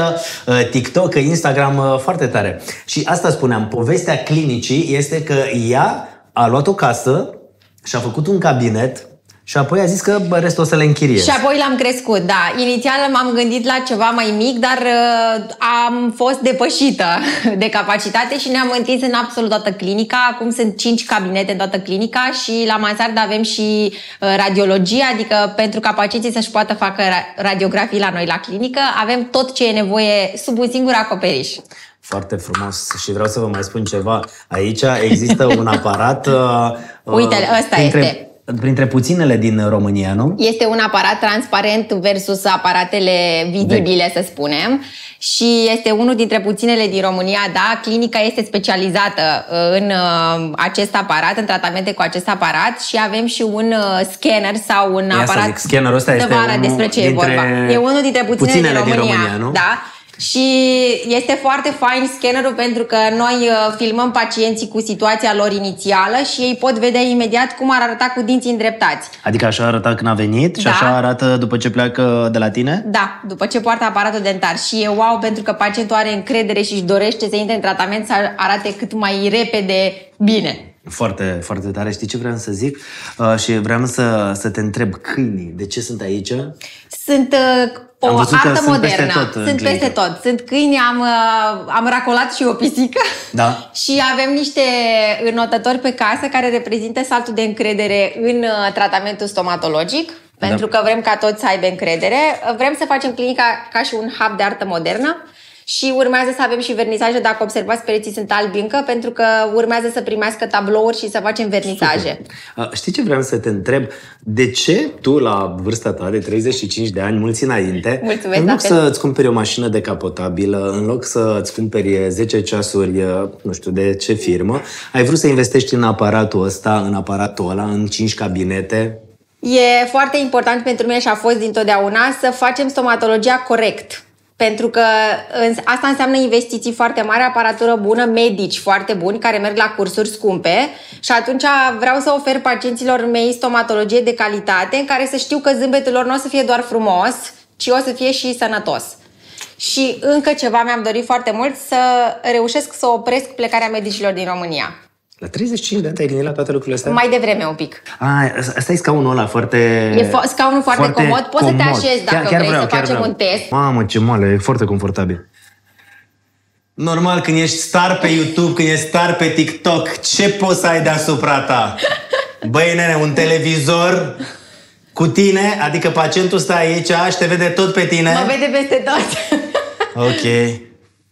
Speaker 1: TikTok, Instagram, foarte tare. Și asta spuneam, povestea clinicii este că ea a luat o casă și a făcut un cabinet și apoi a zis că restul o să le închiriez. Și apoi
Speaker 2: l-am crescut, da. Inițial m-am gândit la ceva mai mic, dar uh, am fost depășită de capacitate și ne-am întins în absolut toată clinica. Acum sunt 5 cabinete în toată clinica și la mansardă avem și radiologia, uh, radiologie, adică pentru ca pacienții să-și poată facă radiografii la noi la clinică, avem tot ce e nevoie sub un singur acoperiș.
Speaker 1: Foarte frumos și vreau să vă mai spun ceva. Aici există un aparat... Uh, Uite, ăsta printre, este. Printre puținele din România, nu?
Speaker 2: Este un aparat transparent versus aparatele vizibile, de. să spunem. Și este unul dintre puținele din România, da, clinica este specializată uh, în uh, acest aparat, în tratamente cu acest aparat și avem și un uh, scanner sau un Ia aparat. Zic, scannerul
Speaker 1: ăsta este unul despre ce dintre e vorba. E unul dintre puținele, puținele din România, din România nu? da
Speaker 2: și este foarte fain scannerul pentru că noi uh, filmăm pacienții cu situația lor inițială și ei pot vedea imediat cum ar arăta cu dinții îndreptați.
Speaker 1: Adică așa arăta când a venit și da. așa arată după ce pleacă de la tine?
Speaker 2: Da, după ce poartă aparatul dentar. Și e wow pentru că pacientul are încredere și își dorește să intre în tratament să arate cât mai repede bine.
Speaker 1: Foarte, foarte tare. Știi ce vreau să zic? Uh, și vreau să, să te întreb, câinii, de ce sunt aici?
Speaker 2: Sunt uh, o artă sunt modernă. Peste tot, sunt clinică. peste tot. Sunt câini, am, uh, am racolat și o pisică. Da. și avem niște înotători pe casă care reprezintă saltul de încredere în uh, tratamentul stomatologic. Da. Pentru că vrem ca toți să aibă încredere. Vrem să facem clinica ca și un hub de artă modernă și urmează să avem și vernisaje, dacă observați, pereții sunt albi încă, pentru că urmează să primească tablouri și să facem vernisaje.
Speaker 1: Super. Știi ce vreau să te întreb? De ce tu, la vârsta ta de 35 de ani, mulți înainte, Mulțumesc, în loc să îți cumperi o mașină decapotabilă, în loc să îți cumperi 10 ceasuri, nu știu de ce firmă, ai vrut să investești în aparatul ăsta, în aparatul ăla, în 5 cabinete?
Speaker 2: E foarte important pentru mine și a fost dintotdeauna să facem stomatologia corect pentru că asta înseamnă investiții foarte mari, aparatură bună, medici foarte buni care merg la cursuri scumpe și atunci vreau să ofer pacienților mei stomatologie de calitate în care să știu că zâmbetul lor nu o să fie doar frumos, ci o să fie și sănătos. Și încă ceva mi-am dorit foarte mult, să reușesc să opresc plecarea medicilor din România.
Speaker 1: La 35 de ani ai la toate lucrurile astea? Mai
Speaker 2: devreme un pic.
Speaker 1: A, asta e scaunul ăla foarte... E fo- scaunul foarte, foarte comod. Poți comod. să te așezi dacă chiar, chiar vrei vreau, să facem vreau. un test. Mamă, ce moale, e foarte confortabil. Normal, când ești star pe YouTube, când ești star pe TikTok, ce poți să ai deasupra ta? Băi, nene, un televizor cu tine, adică pacientul stă aici și te vede tot pe tine. Mă
Speaker 2: vede peste tot. ok.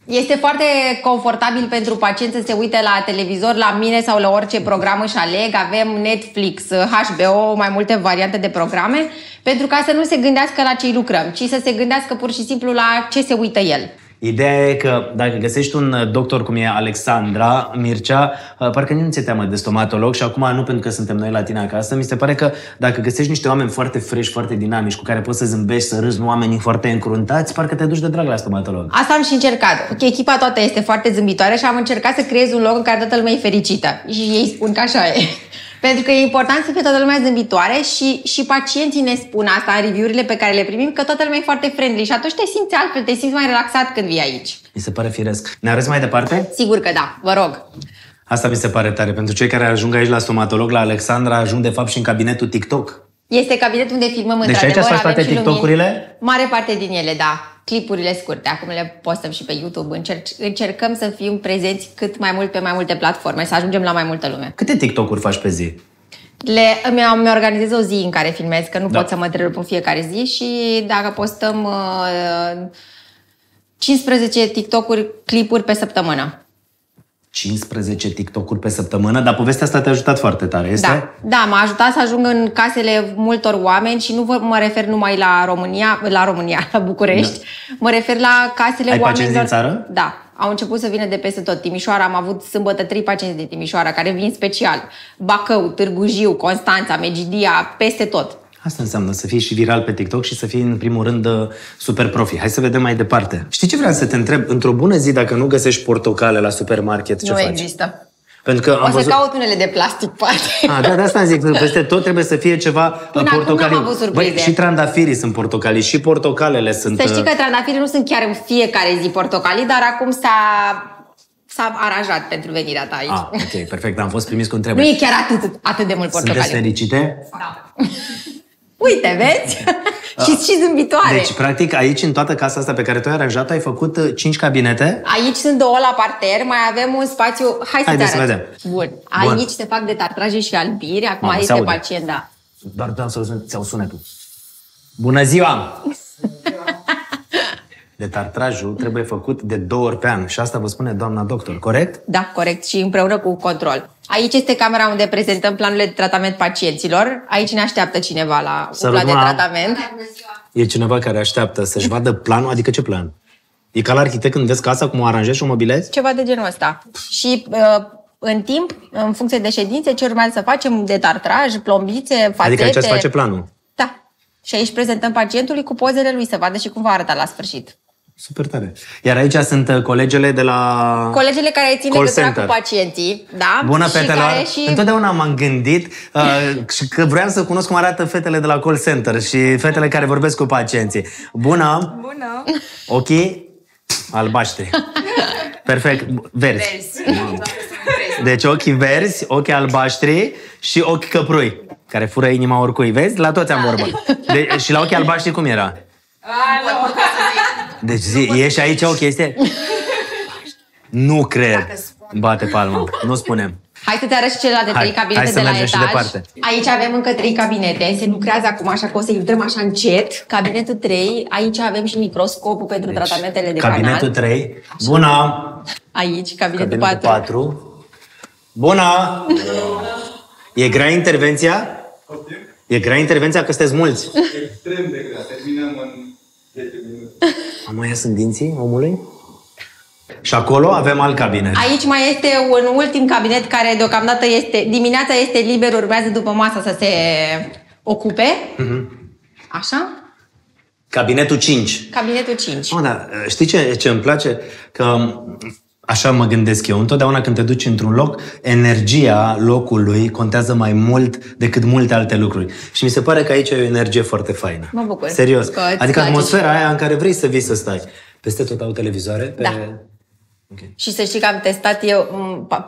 Speaker 2: Este foarte confortabil pentru pacient să se uite la televizor, la mine sau la orice program își aleg. Avem Netflix, HBO, mai multe variante de programe, pentru ca să nu se gândească la ce lucrăm, ci să se gândească pur și simplu la ce se uită el.
Speaker 1: Ideea e că dacă găsești un uh, doctor cum e Alexandra Mircea, uh, parcă nu ți-e teamă de stomatolog și acum nu pentru că suntem noi la tine acasă, mi se pare că dacă găsești niște oameni foarte fresh, foarte dinamici, cu care poți să zâmbești, să râzi, oamenii foarte încruntați, parcă te duci de drag la stomatolog.
Speaker 2: Asta am și încercat. Echipa toată este foarte zâmbitoare și am încercat să creez un loc în care toată lumea e fericită. Și ei spun că așa e. Pentru că e important să fie toată lumea zâmbitoare și, și pacienții ne spun asta în review-urile pe care le primim, că toată lumea e foarte friendly și atunci te simți altfel, te simți mai relaxat când vii aici.
Speaker 1: Mi se pare firesc. Ne arăți mai departe?
Speaker 2: Sigur că da, vă rog.
Speaker 1: Asta mi se pare tare. Pentru cei care ajung aici la stomatolog, la Alexandra, ajung de fapt și în cabinetul TikTok.
Speaker 2: Este cabinetul unde filmăm deci într-adevăr. Deci aici sunt toate TikTok-urile? Mare parte din ele, da clipurile scurte. Acum le postăm și pe YouTube. Încerc- încercăm să fim prezenți cât mai mult pe mai multe platforme, să ajungem la mai multă lume.
Speaker 1: Câte TikTok-uri faci pe zi?
Speaker 2: Le, mi-am, mi organizez o zi în care filmez, că nu da. pot să mă întrerup în fiecare zi și dacă postăm uh, 15 TikTok-uri, clipuri pe săptămână.
Speaker 1: 15 TikTok-uri pe săptămână, dar povestea asta te-a ajutat foarte tare, este? Da,
Speaker 2: da m-a ajutat să ajung în casele multor oameni și nu vă, mă refer numai la România, la România, la București, da. mă refer la casele Ai oamenilor... Ai țară? Da, au început să vină de peste tot. Timișoara, am avut sâmbătă 3 pacienți din Timișoara care vin special. Bacău, Târgu Jiu, Constanța, Megidia, peste tot.
Speaker 1: Asta înseamnă să fii și viral pe TikTok și să fii, în primul rând, uh, super profi. Hai să vedem mai departe. Știi ce vreau să te întreb? Într-o bună zi, dacă nu găsești portocale la supermarket, ce nu faci? Nu există. Pentru că am o să văzut... caut
Speaker 2: unele de plastic, poate. A, da, de
Speaker 1: asta am zic, că peste tot trebuie să fie ceva Până uh, portocaliu. Acum am avut Băi, și trandafirii sunt portocalii, și portocalele sunt... Să știi uh, că
Speaker 2: trandafirii nu sunt chiar în fiecare zi portocalii, dar acum s-a s-a aranjat pentru venirea ta aici. Ah,
Speaker 1: ok, perfect, am fost primis cu întrebări. Nu e
Speaker 2: chiar atât, atât de mult portocaliu. Sunteți
Speaker 1: fericite? Da.
Speaker 2: uite, vezi? și și zâmbitoare. Deci,
Speaker 1: practic, aici, în toată casa asta pe care tu ai aranjat, ai făcut uh, cinci cabinete.
Speaker 2: Aici sunt două la parter, mai avem un spațiu... Hai să să vedem. Bun. Aici Bun. se fac detartraje și albiri, acum Mamă, se pacient, da.
Speaker 1: Doar vreau să ți-au sunetul. Bună ziua! de tartrajul trebuie făcut de două ori pe an și asta vă spune doamna doctor, corect?
Speaker 2: Da, corect și împreună cu control. Aici este camera unde prezentăm planurile de tratament pacienților. Aici ne așteaptă cineva la un plan de tratament.
Speaker 1: E cineva care așteaptă să-și vadă planul? Adică ce plan? E ca la arhitect când vezi casa, cum o aranjezi și o mobilezi?
Speaker 2: Ceva de genul ăsta. Și uh, în timp, în funcție de ședințe, ce urmează să facem de tartraj, plombițe, fațete... Adică aici se face planul. Da. Și aici prezentăm pacientului cu pozele lui să vadă și cum va arăta la sfârșit.
Speaker 1: Super tare. Iar aici sunt uh, colegele de la Colegele
Speaker 2: care țin legătura cu pacienții, da? Bună, și fetelor! Care și... Întotdeauna
Speaker 1: m-am gândit uh, și că vreau să cunosc cum arată fetele de la call center și fetele care vorbesc cu pacienții. Bună! Bună! Ochii albaștri. Perfect. Verzi. Verzi. Deci ochii verzi, ochii albaștri și ochi căprui, care fură inima oricui. Vezi? La toți am vorbă. Da. De- și la ochii albaștri cum era? A, deci zi, e și aici o chestie? Nu cred. Bate palma. Nu spunem.
Speaker 2: Hai să te arăt și celelalte hai, trei cabinete hai să de la etaj. Și departe. Aici avem încă trei cabinete, se lucrează acum așa că o să intrăm așa încet. Cabinetul 3, aici avem și microscopul pentru deci, tratamentele de cabinetul canal.
Speaker 1: Cabinetul 3, bună!
Speaker 2: Aici, cabinetul, cabinetul
Speaker 1: 4. 4. Bună! E grea intervenția? E grea intervenția că sunteți mulți.
Speaker 2: Extrem de grea, terminăm în 10 minute.
Speaker 1: Am mai sunt dinții omului? Și acolo avem alt cabinet.
Speaker 2: Aici mai este un ultim cabinet care deocamdată este, dimineața este liber, urmează după masa să se ocupe. Mm-hmm. Așa?
Speaker 1: Cabinetul 5.
Speaker 2: Cabinetul 5.
Speaker 1: Oh, da. Știi ce, ce îmi place? Că Așa mă gândesc eu. Întotdeauna când te duci într-un loc, energia locului contează mai mult decât multe alte lucruri. Și mi se pare că aici e o energie foarte faină. Mă
Speaker 2: bucur. Serios. adică atmosfera
Speaker 1: aia în care vrei să vii să stai. Peste tot au televizoare? Pe... Da.
Speaker 2: Okay. Și să știi că am testat eu,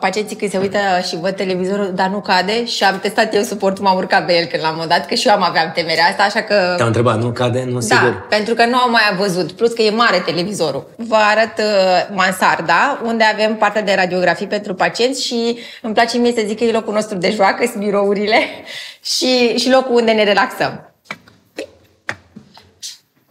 Speaker 2: pacienții când se uită și văd televizorul, dar nu cade și am testat eu suportul, m-am urcat pe el când l-am dat, că și eu am aveam temerea asta, așa că... Te-am întrebat,
Speaker 1: nu cade? Nu, da, sigur.
Speaker 2: pentru că nu am mai văzut, plus că e mare televizorul. Vă arăt uh, mansarda, unde avem partea de radiografii pentru pacienți și îmi place mie să zic că e locul nostru de joacă, sunt birourile și, și locul unde ne relaxăm.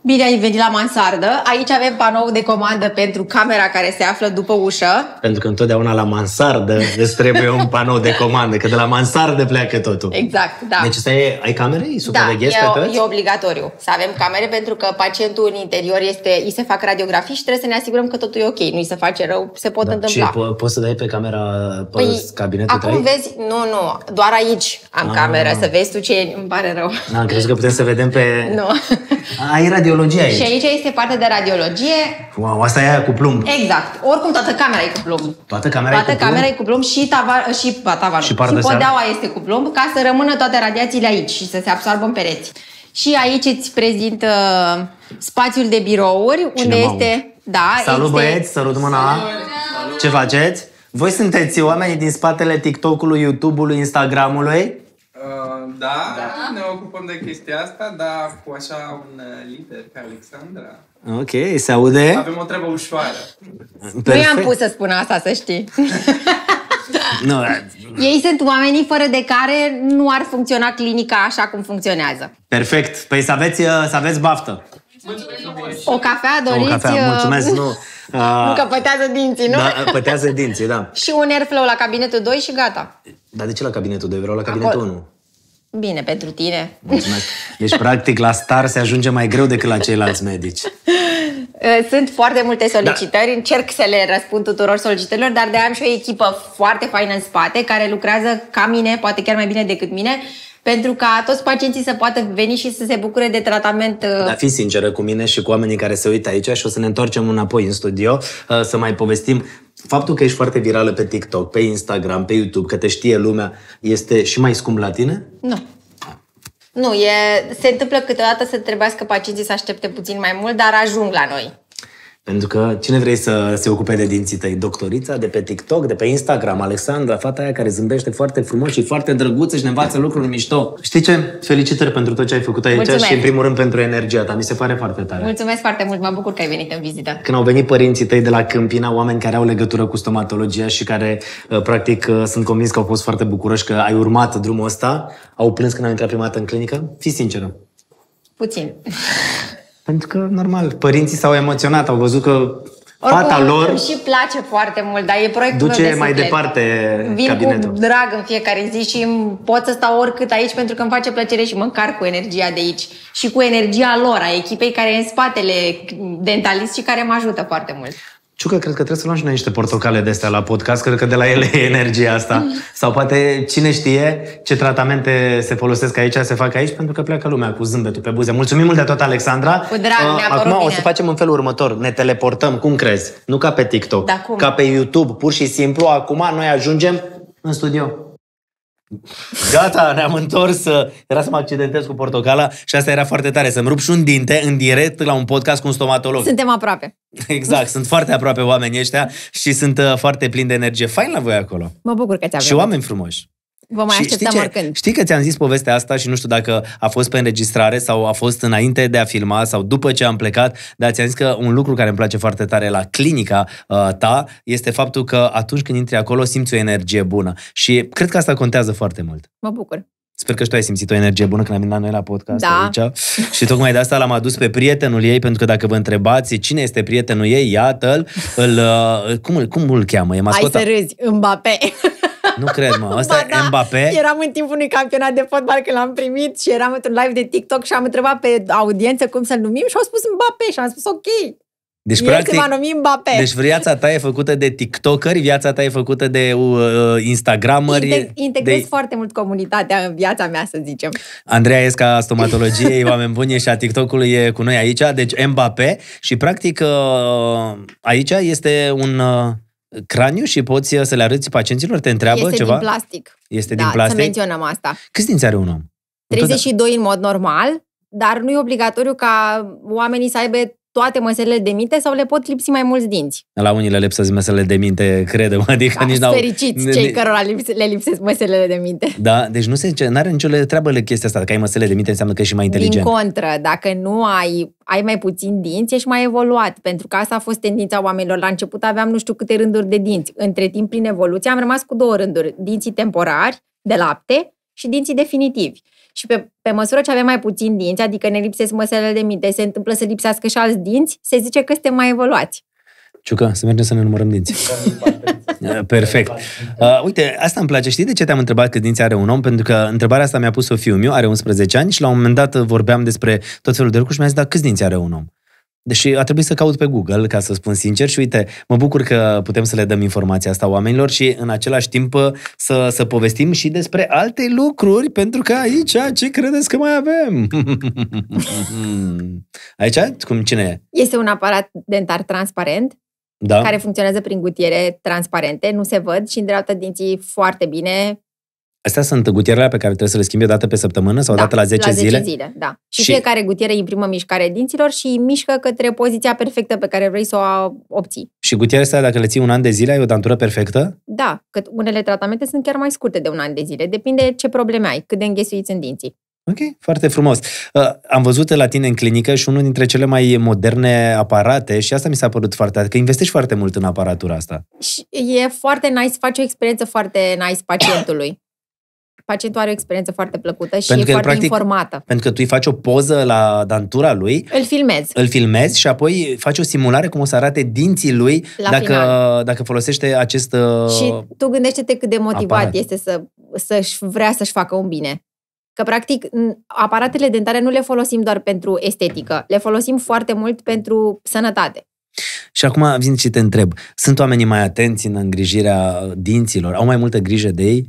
Speaker 2: Bine ai venit la mansardă. Aici avem panou de comandă pentru camera care se află după ușă.
Speaker 1: Pentru că întotdeauna la mansardă îți trebuie un panou de comandă, că de la mansardă pleacă totul.
Speaker 2: Exact, da. Deci
Speaker 1: să ai, camere? Îi da, e, pe toți? e
Speaker 2: obligatoriu să avem camere pentru că pacientul în interior este, îi se fac radiografii și trebuie să ne asigurăm că totul e ok, nu îi se face rău, se pot da. întâmpla. Și
Speaker 1: po- poți să dai pe camera pe păi, cabinetul acum tăi?
Speaker 2: vezi, nu, nu, doar aici am A. Ah. cameră, să vezi tu ce îmi pare rău.
Speaker 1: Da, crezi că putem să vedem pe... Nu. Ai radio radiologie aici. Și aici
Speaker 2: este partea de radiologie.
Speaker 1: Wow, asta e aia cu plumb.
Speaker 2: Exact. Oricum toată camera e cu plumb.
Speaker 1: Toată camera toată e cu camera plumb? e
Speaker 2: cu plumb și, tava, și, tavanul. Și, și podeaua seara. este cu plumb ca să rămână toate radiațiile aici și să se absorbă în pereți. Și aici îți prezint uh, spațiul de birouri, Cine unde este... Da, Salut este... băieți,
Speaker 1: salut mâna! Salut. Ce faceți? Voi sunteți oamenii din spatele TikTok-ului, YouTube-ului, Instagram-ului? Uh, da, da, ne ocupăm de chestia asta, dar cu așa un uh, lider ca Alexandra. Ok, se aude? Avem
Speaker 2: o treabă ușoară. Perfect. Nu i-am pus să spun asta, să știi. da. no, Ei sunt oamenii fără de care nu ar funcționa clinica așa cum funcționează.
Speaker 1: Perfect. Păi să aveți, uh, să aveți baftă.
Speaker 2: O cafea doriți? O cafea, mulțumesc, nu. Uh, nu că pătează dinții, nu? Da,
Speaker 1: pătează dinții, da.
Speaker 2: și un airflow la cabinetul 2 și gata.
Speaker 1: Dar de ce la cabinetul 2? Vreau la cabinetul Acolo. 1.
Speaker 2: Bine pentru tine. Mulțumesc.
Speaker 1: Deci, practic, la star se ajunge mai greu decât la ceilalți medici.
Speaker 2: Eh, sunt foarte multe solicitări, da. încerc să le răspund tuturor solicitărilor, dar de am și o echipă foarte faină în spate, care lucrează ca mine, poate chiar mai bine decât mine, pentru ca toți pacienții să poată veni și să se bucure de tratament. Eh, dar
Speaker 1: fi sinceră cu mine și cu oamenii care se uită aici și o să ne întoarcem înapoi în studio eh, să mai povestim faptul că ești foarte virală pe TikTok, pe Instagram, pe YouTube, că te știe lumea, este și mai scump la tine?
Speaker 2: Nu. Nu, e, se întâmplă câteodată să trebuiască pacienții să aștepte puțin mai mult, dar ajung la noi.
Speaker 1: Pentru că cine vrei să se ocupe de dinții tăi? Doctorița de pe TikTok, de pe Instagram, Alexandra, fata aia care zâmbește foarte frumos și foarte drăguță și ne învață lucruri mișto. Știi ce? Felicitări pentru tot ce ai făcut aici Mulțumesc. și în primul rând pentru energia ta. Mi se pare foarte tare.
Speaker 2: Mulțumesc foarte mult, mă bucur că ai venit în vizită.
Speaker 1: Când au venit părinții tăi de la Câmpina, oameni care au legătură cu stomatologia și care uh, practic uh, sunt convins că au fost foarte bucuroși că ai urmat drumul ăsta, au plâns când au intrat prima dată în clinică? Fii sinceră. Puțin. Pentru că, normal, părinții s-au emoționat, au văzut că
Speaker 2: oricum, fata lor și place foarte mult, dar e proiectul duce meu de mai departe Vin cabinetul. cu drag în fiecare zi și pot să stau oricât aici pentru că îmi face plăcere și măcar cu energia de aici și cu energia lor, a echipei care e în spatele dentalist și care mă ajută foarte mult.
Speaker 1: Ciucă, cred că trebuie să luăm și noi niște portocale de astea la podcast, cred că de la ele e energia asta. Mm. Sau poate cine știe ce tratamente se folosesc aici, se fac aici, pentru că pleacă lumea cu zâmbetul pe buze. Mulțumim mult de tot, Alexandra. Cu drag, uh, Acum bine. o să facem în felul următor. Ne teleportăm, cum crezi? Nu ca pe TikTok, da, cum? ca pe YouTube, pur și simplu. Acum noi ajungem în studio. Gata, ne-am întors. Uh, era să mă accidentez cu portocala și asta era foarte tare. Să-mi rup și un dinte în direct la un podcast cu un stomatolog.
Speaker 2: Suntem aproape.
Speaker 1: Exact, sunt foarte aproape oamenii ăștia și sunt uh, foarte plini de energie. Fain la voi acolo.
Speaker 2: Mă bucur că te-am Și oameni frumoși. Vă mai și așteptăm știi oricând. Știi
Speaker 1: că ți-am zis povestea asta și nu știu dacă a fost pe înregistrare sau a fost înainte de a filma sau după ce am plecat, dar ți-am zis că un lucru care îmi place foarte tare la clinica uh, ta este faptul că atunci când intri acolo simți o energie bună și cred că asta contează foarte mult. Mă bucur. Sper că și tu ai simțit o energie bună când am venit la noi la podcast da. aici. Și tocmai de asta l-am adus pe prietenul ei, pentru că dacă vă întrebați cine este prietenul ei, iată-l, îl, uh, cum, cum îl cheamă? E mascota? Hai
Speaker 2: să râzi, Mbappé.
Speaker 1: Nu cred, mă. Asta e da. Mbappé? Eram
Speaker 2: în timpul unui campionat de fotbal când l-am primit și eram într-un live de TikTok și am întrebat pe audiență cum să-l numim și au spus Mbappé și am spus ok. Deci, El practic, se va numi Mbappé. Deci
Speaker 1: viața ta e făcută de TikTokeri, viața ta e făcută de uh, uh Instagramări. Integ- integrez de...
Speaker 2: foarte mult comunitatea în viața mea, să zicem.
Speaker 1: Andreea Esca, stomatologiei, oameni buni și a TikTok-ului e cu noi aici, deci Mbappé. Și practic uh, aici este un... Uh, craniu și poți uh, să le arăți pacienților? Te întreabă este ceva? Este din plastic. Este da, din plastic? să menționăm asta. Câți dinți are un om?
Speaker 2: 32 Întotdeauna. în mod normal, dar nu e obligatoriu ca oamenii să aibă toate măselele de minte sau le pot lipsi mai mulți dinți.
Speaker 1: La unii le lipsesc măselele de minte, credem, adică da, nici n-au... Fericiți cei
Speaker 2: cărora le lipsesc măselele de minte.
Speaker 1: Da, deci nu se are nicio treabă la chestia asta, dacă ai măsele de minte înseamnă că ești mai inteligent. Din
Speaker 2: contră, dacă nu ai, ai mai puțin dinți, ești mai evoluat, pentru că asta a fost tendința oamenilor. La început aveam nu știu câte rânduri de dinți. Între timp, prin evoluție, am rămas cu două rânduri, dinții temporari, de lapte, și dinții definitivi și pe, pe măsură ce avem mai puțin dinți, adică ne lipsesc măselele de minte, se întâmplă să lipsească și alți dinți, se zice că suntem mai evoluați.
Speaker 1: Ciucă, să mergem să ne numărăm dinți. Perfect. Uh, uite, asta îmi place. Știi de ce te-am întrebat că dinți are un om? Pentru că întrebarea asta mi-a pus-o fiul meu, are 11 ani și la un moment dat vorbeam despre tot felul de lucruri și mi-a zis, dar câți dinți are un om? Deși a trebuit să caut pe Google, ca să spun sincer, și uite, mă bucur că putem să le dăm informația asta oamenilor și în același timp uh, să, să povestim și despre alte lucruri, pentru că aici ce credeți că mai avem? aici? Cum cine
Speaker 2: e? Este un aparat dentar transparent da. care funcționează prin gutiere transparente, nu se văd și îndreaptă dinții foarte bine,
Speaker 1: Astea sunt gutierele pe care trebuie să le schimbi o dată pe săptămână sau o da, dată la 10 la 10 zile? zile,
Speaker 2: da. Și, și fiecare gutiere imprimă mișcare dinților și îi mișcă către poziția perfectă pe care vrei să o obții.
Speaker 1: Și gutierele astea, dacă le ții un an de zile, ai o dantură perfectă?
Speaker 2: Da, că unele tratamente sunt chiar mai scurte de un an de zile. Depinde ce probleme ai, cât de înghesuiți în dinții.
Speaker 1: Ok, foarte frumos. Uh, am văzut la tine în clinică și unul dintre cele mai moderne aparate și asta mi s-a părut foarte, că investești foarte mult în aparatura asta. Și
Speaker 2: e foarte nice, faci o experiență foarte nice pacientului pacientul are o experiență foarte plăcută și pentru e foarte practic, informată.
Speaker 1: Pentru că tu îi faci o poză la dantura lui.
Speaker 2: Îl filmezi. Îl
Speaker 1: filmezi și apoi faci o simulare cum o să arate dinții lui la dacă, final. dacă folosește acest Și uh,
Speaker 2: tu gândește-te cât de motivat aparat. este să, să-și vrea să-și facă un bine. Că, practic, aparatele dentare nu le folosim doar pentru estetică, le folosim foarte mult pentru sănătate.
Speaker 1: Și acum vin și te întreb, sunt oamenii mai atenți în îngrijirea uh, dinților? Au mai multă grijă de ei?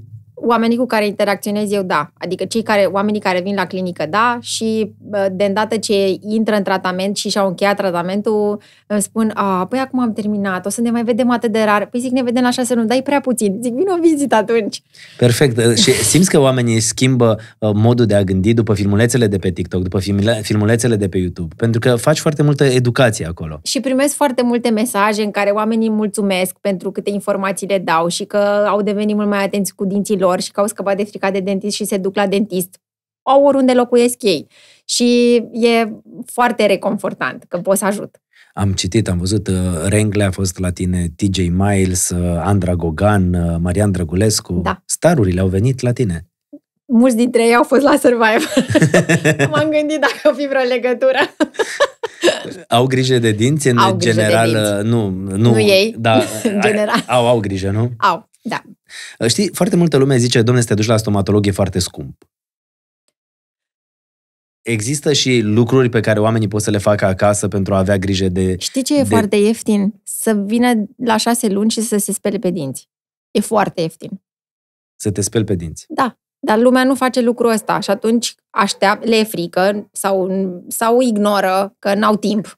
Speaker 2: oamenii cu care interacționez eu, da. Adică cei care, oamenii care vin la clinică, da, și de îndată ce intră în tratament și și-au încheiat tratamentul, îmi spun, a, păi acum am terminat, o să ne mai vedem atât de rar. Păi zic, ne vedem la șase luni, dar e prea puțin. Zic, vin o vizită atunci.
Speaker 1: Perfect. Și simți că oamenii schimbă uh, modul de a gândi după filmulețele de pe TikTok, după filmulețele de pe YouTube, pentru că faci foarte multă educație acolo.
Speaker 2: Și primesc foarte multe mesaje în care oamenii mulțumesc pentru câte informații le dau și că au devenit mult mai atenți cu dinții lor lor și că au scăpat de frica de dentist și se duc la dentist au oriunde locuiesc ei. Și e foarte reconfortant că pot să ajut.
Speaker 1: Am citit, am văzut, uh, Rengle a fost la tine, TJ Miles, uh, Andra Gogan, uh, Marian Drăgulescu. Da. Starurile au venit la tine.
Speaker 2: Mulți dintre ei au fost la Survivor. M-am gândit dacă o fi vreo legătură.
Speaker 1: au grijă de dinți în au general, de dinți. nu, nu, nu ei, da, în general. Au, au grijă, nu?
Speaker 2: Au. Da.
Speaker 1: Ă, știi, foarte multă lume zice, domnule, să te duci la stomatolog e foarte scump. Există și lucruri pe care oamenii pot să le facă acasă pentru a avea grijă de... Știi ce e de... foarte
Speaker 2: ieftin? Să vină la șase luni și să se spele pe dinți. E foarte ieftin.
Speaker 1: Să te speli pe dinți.
Speaker 2: Da. Dar lumea nu face lucrul ăsta și atunci așteaptă, le e frică sau, sau ignoră că n-au timp,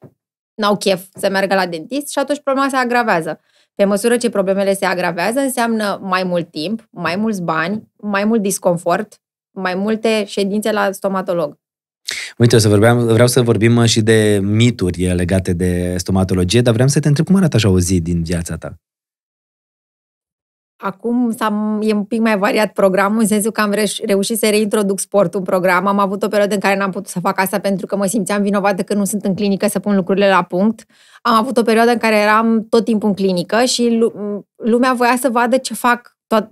Speaker 2: n-au chef să meargă la dentist și atunci problema se agravează. Pe măsură ce problemele se agravează, înseamnă mai mult timp, mai mulți bani, mai mult disconfort, mai multe ședințe la stomatolog.
Speaker 1: Uite, o să vorbeam, vreau să vorbim uh, și de mituri uh, legate de stomatologie, dar vreau să te întreb cum arată așa o zi din viața ta?
Speaker 2: Acum s-a, e un pic mai variat programul, în sensul că am reuș, reușit să reintroduc sportul în program. Am avut o perioadă în care n-am putut să fac asta pentru că mă simțeam vinovată că nu sunt în clinică să pun lucrurile la punct. Am avut o perioadă în care eram tot timpul în clinică și lumea voia să vadă ce fac tot,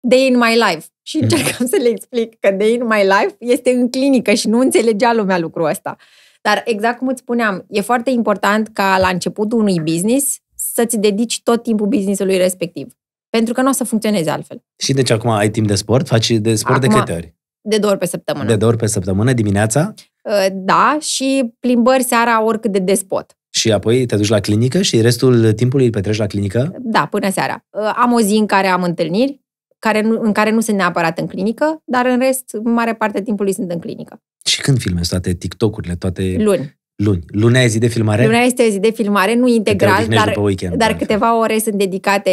Speaker 2: day in my life. Și mm. încercam să le explic că day in my life este în clinică și nu înțelegea lumea lucrul ăsta. Dar exact cum îți spuneam, e foarte important ca la începutul unui business să-ți dedici tot timpul businessului respectiv. Pentru că nu o să funcționeze altfel.
Speaker 1: Și deci acum ai timp de sport? Faci de sport acum, de câte ori?
Speaker 2: De două ori pe săptămână. De
Speaker 1: două ori pe săptămână, dimineața?
Speaker 2: Uh, da, și plimbări seara oricât de despot.
Speaker 1: Și apoi te duci la clinică și restul timpului îl petreci la clinică?
Speaker 2: Da, până seara. Uh, am o zi în care am întâlniri, care nu, în care nu sunt neapărat în clinică, dar în rest, mare parte a timpului sunt în clinică.
Speaker 1: Și când filmezi toate TikTok-urile, toate... Luni luni. Luna e zi de filmare? Luna
Speaker 2: este zi de filmare, nu integral, dar, weekend, dar da. câteva ore sunt dedicate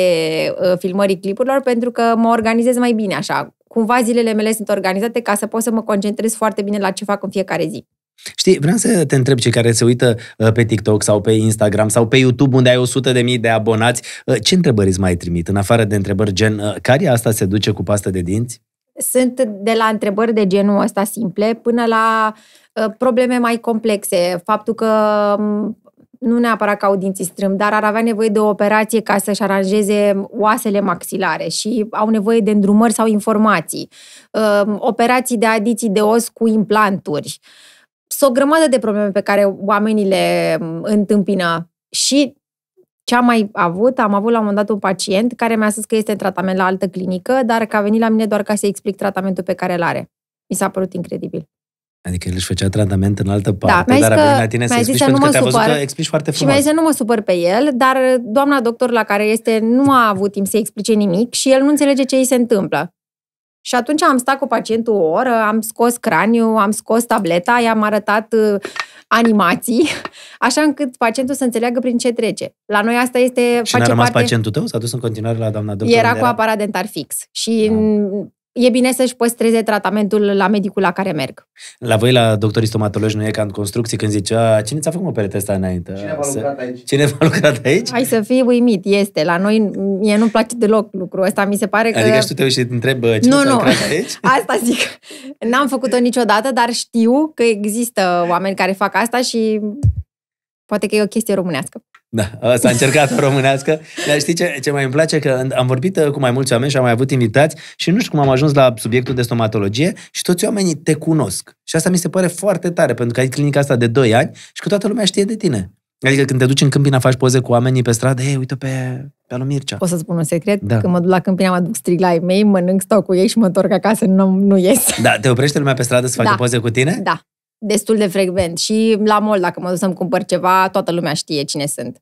Speaker 2: uh, filmării clipurilor pentru că mă organizez mai bine așa. Cumva zilele mele sunt organizate ca să pot să mă concentrez foarte bine la ce fac în fiecare zi.
Speaker 1: Știi, vreau să te întreb cei care se uită uh, pe TikTok sau pe Instagram sau pe YouTube unde ai 100 de mii de abonați, uh, ce întrebări îți mai trimit, în afară de întrebări gen, care asta se duce cu pastă de dinți?
Speaker 2: sunt de la întrebări de genul ăsta simple până la ă, probleme mai complexe. Faptul că nu neapărat că au dinții strâmbi, dar ar avea nevoie de o operație ca să-și aranjeze oasele maxilare și au nevoie de îndrumări sau informații. Ă, operații de adiții de os cu implanturi. Sunt o grămadă de probleme pe care oamenii le întâmpină și ce am mai avut? Am avut la un moment dat un pacient care mi-a spus că este în tratament la altă clinică, dar că a venit la mine doar ca să explic tratamentul pe care îl are. Mi s-a părut incredibil.
Speaker 1: Adică el își făcea tratament în altă da, parte, da, dar a venit la tine să explici, pentru că te-a văzut că explici foarte frumos. Și mi-a zis nu
Speaker 2: mă supăr pe el, dar doamna doctor la care este nu a avut timp să explice nimic și el nu înțelege ce îi se întâmplă. Și atunci am stat cu pacientul o oră, am scos craniu, am scos tableta, i-am arătat uh, animații, așa încât pacientul să înțeleagă prin ce trece. La noi asta este... Și face n-a rămas parte... pacientul
Speaker 1: tău? S-a dus în continuare la doamna doctor? Era cu era? aparat
Speaker 2: dentar fix. Și da e bine să-și păstreze tratamentul la medicul la care merg.
Speaker 1: La voi, la doctorii stomatologi, nu e ca în construcții când zicea cine ți-a făcut perete asta înainte? Cine v-a lucrat aici? Cine a lucrat aici?
Speaker 2: Hai să fii uimit, este. La noi, mie nu-mi place deloc lucrul ăsta. Mi se pare că... Adică și tu te
Speaker 1: uiți și te întreb cine nu, nu. aici?
Speaker 2: asta zic. N-am făcut-o niciodată, dar știu că există oameni care fac asta și poate că e o chestie românească.
Speaker 1: Da, s-a încercat o românească. Dar știi ce, ce mai îmi place? Că am vorbit uh, cu mai mulți oameni și am mai avut invitați și nu știu cum am ajuns la subiectul de stomatologie și toți oamenii te cunosc. Și asta mi se pare foarte tare, pentru că ai clinica asta de 2 ani și că toată lumea știe de tine. Adică când te duci în Câmpina, faci poze cu oamenii pe stradă, ei, uite pe, pe alu Mircea. Poți să
Speaker 2: spun un secret? Da. Când mă duc la Câmpina, mă duc strig la ei mei, mănânc, stau cu ei și mă întorc acasă, nu, nu ies.
Speaker 1: Da, te oprește lumea pe stradă să facă da. poze cu tine?
Speaker 2: Da destul de frecvent și la mol, dacă mă duc să-mi cumpăr ceva, toată lumea știe cine sunt.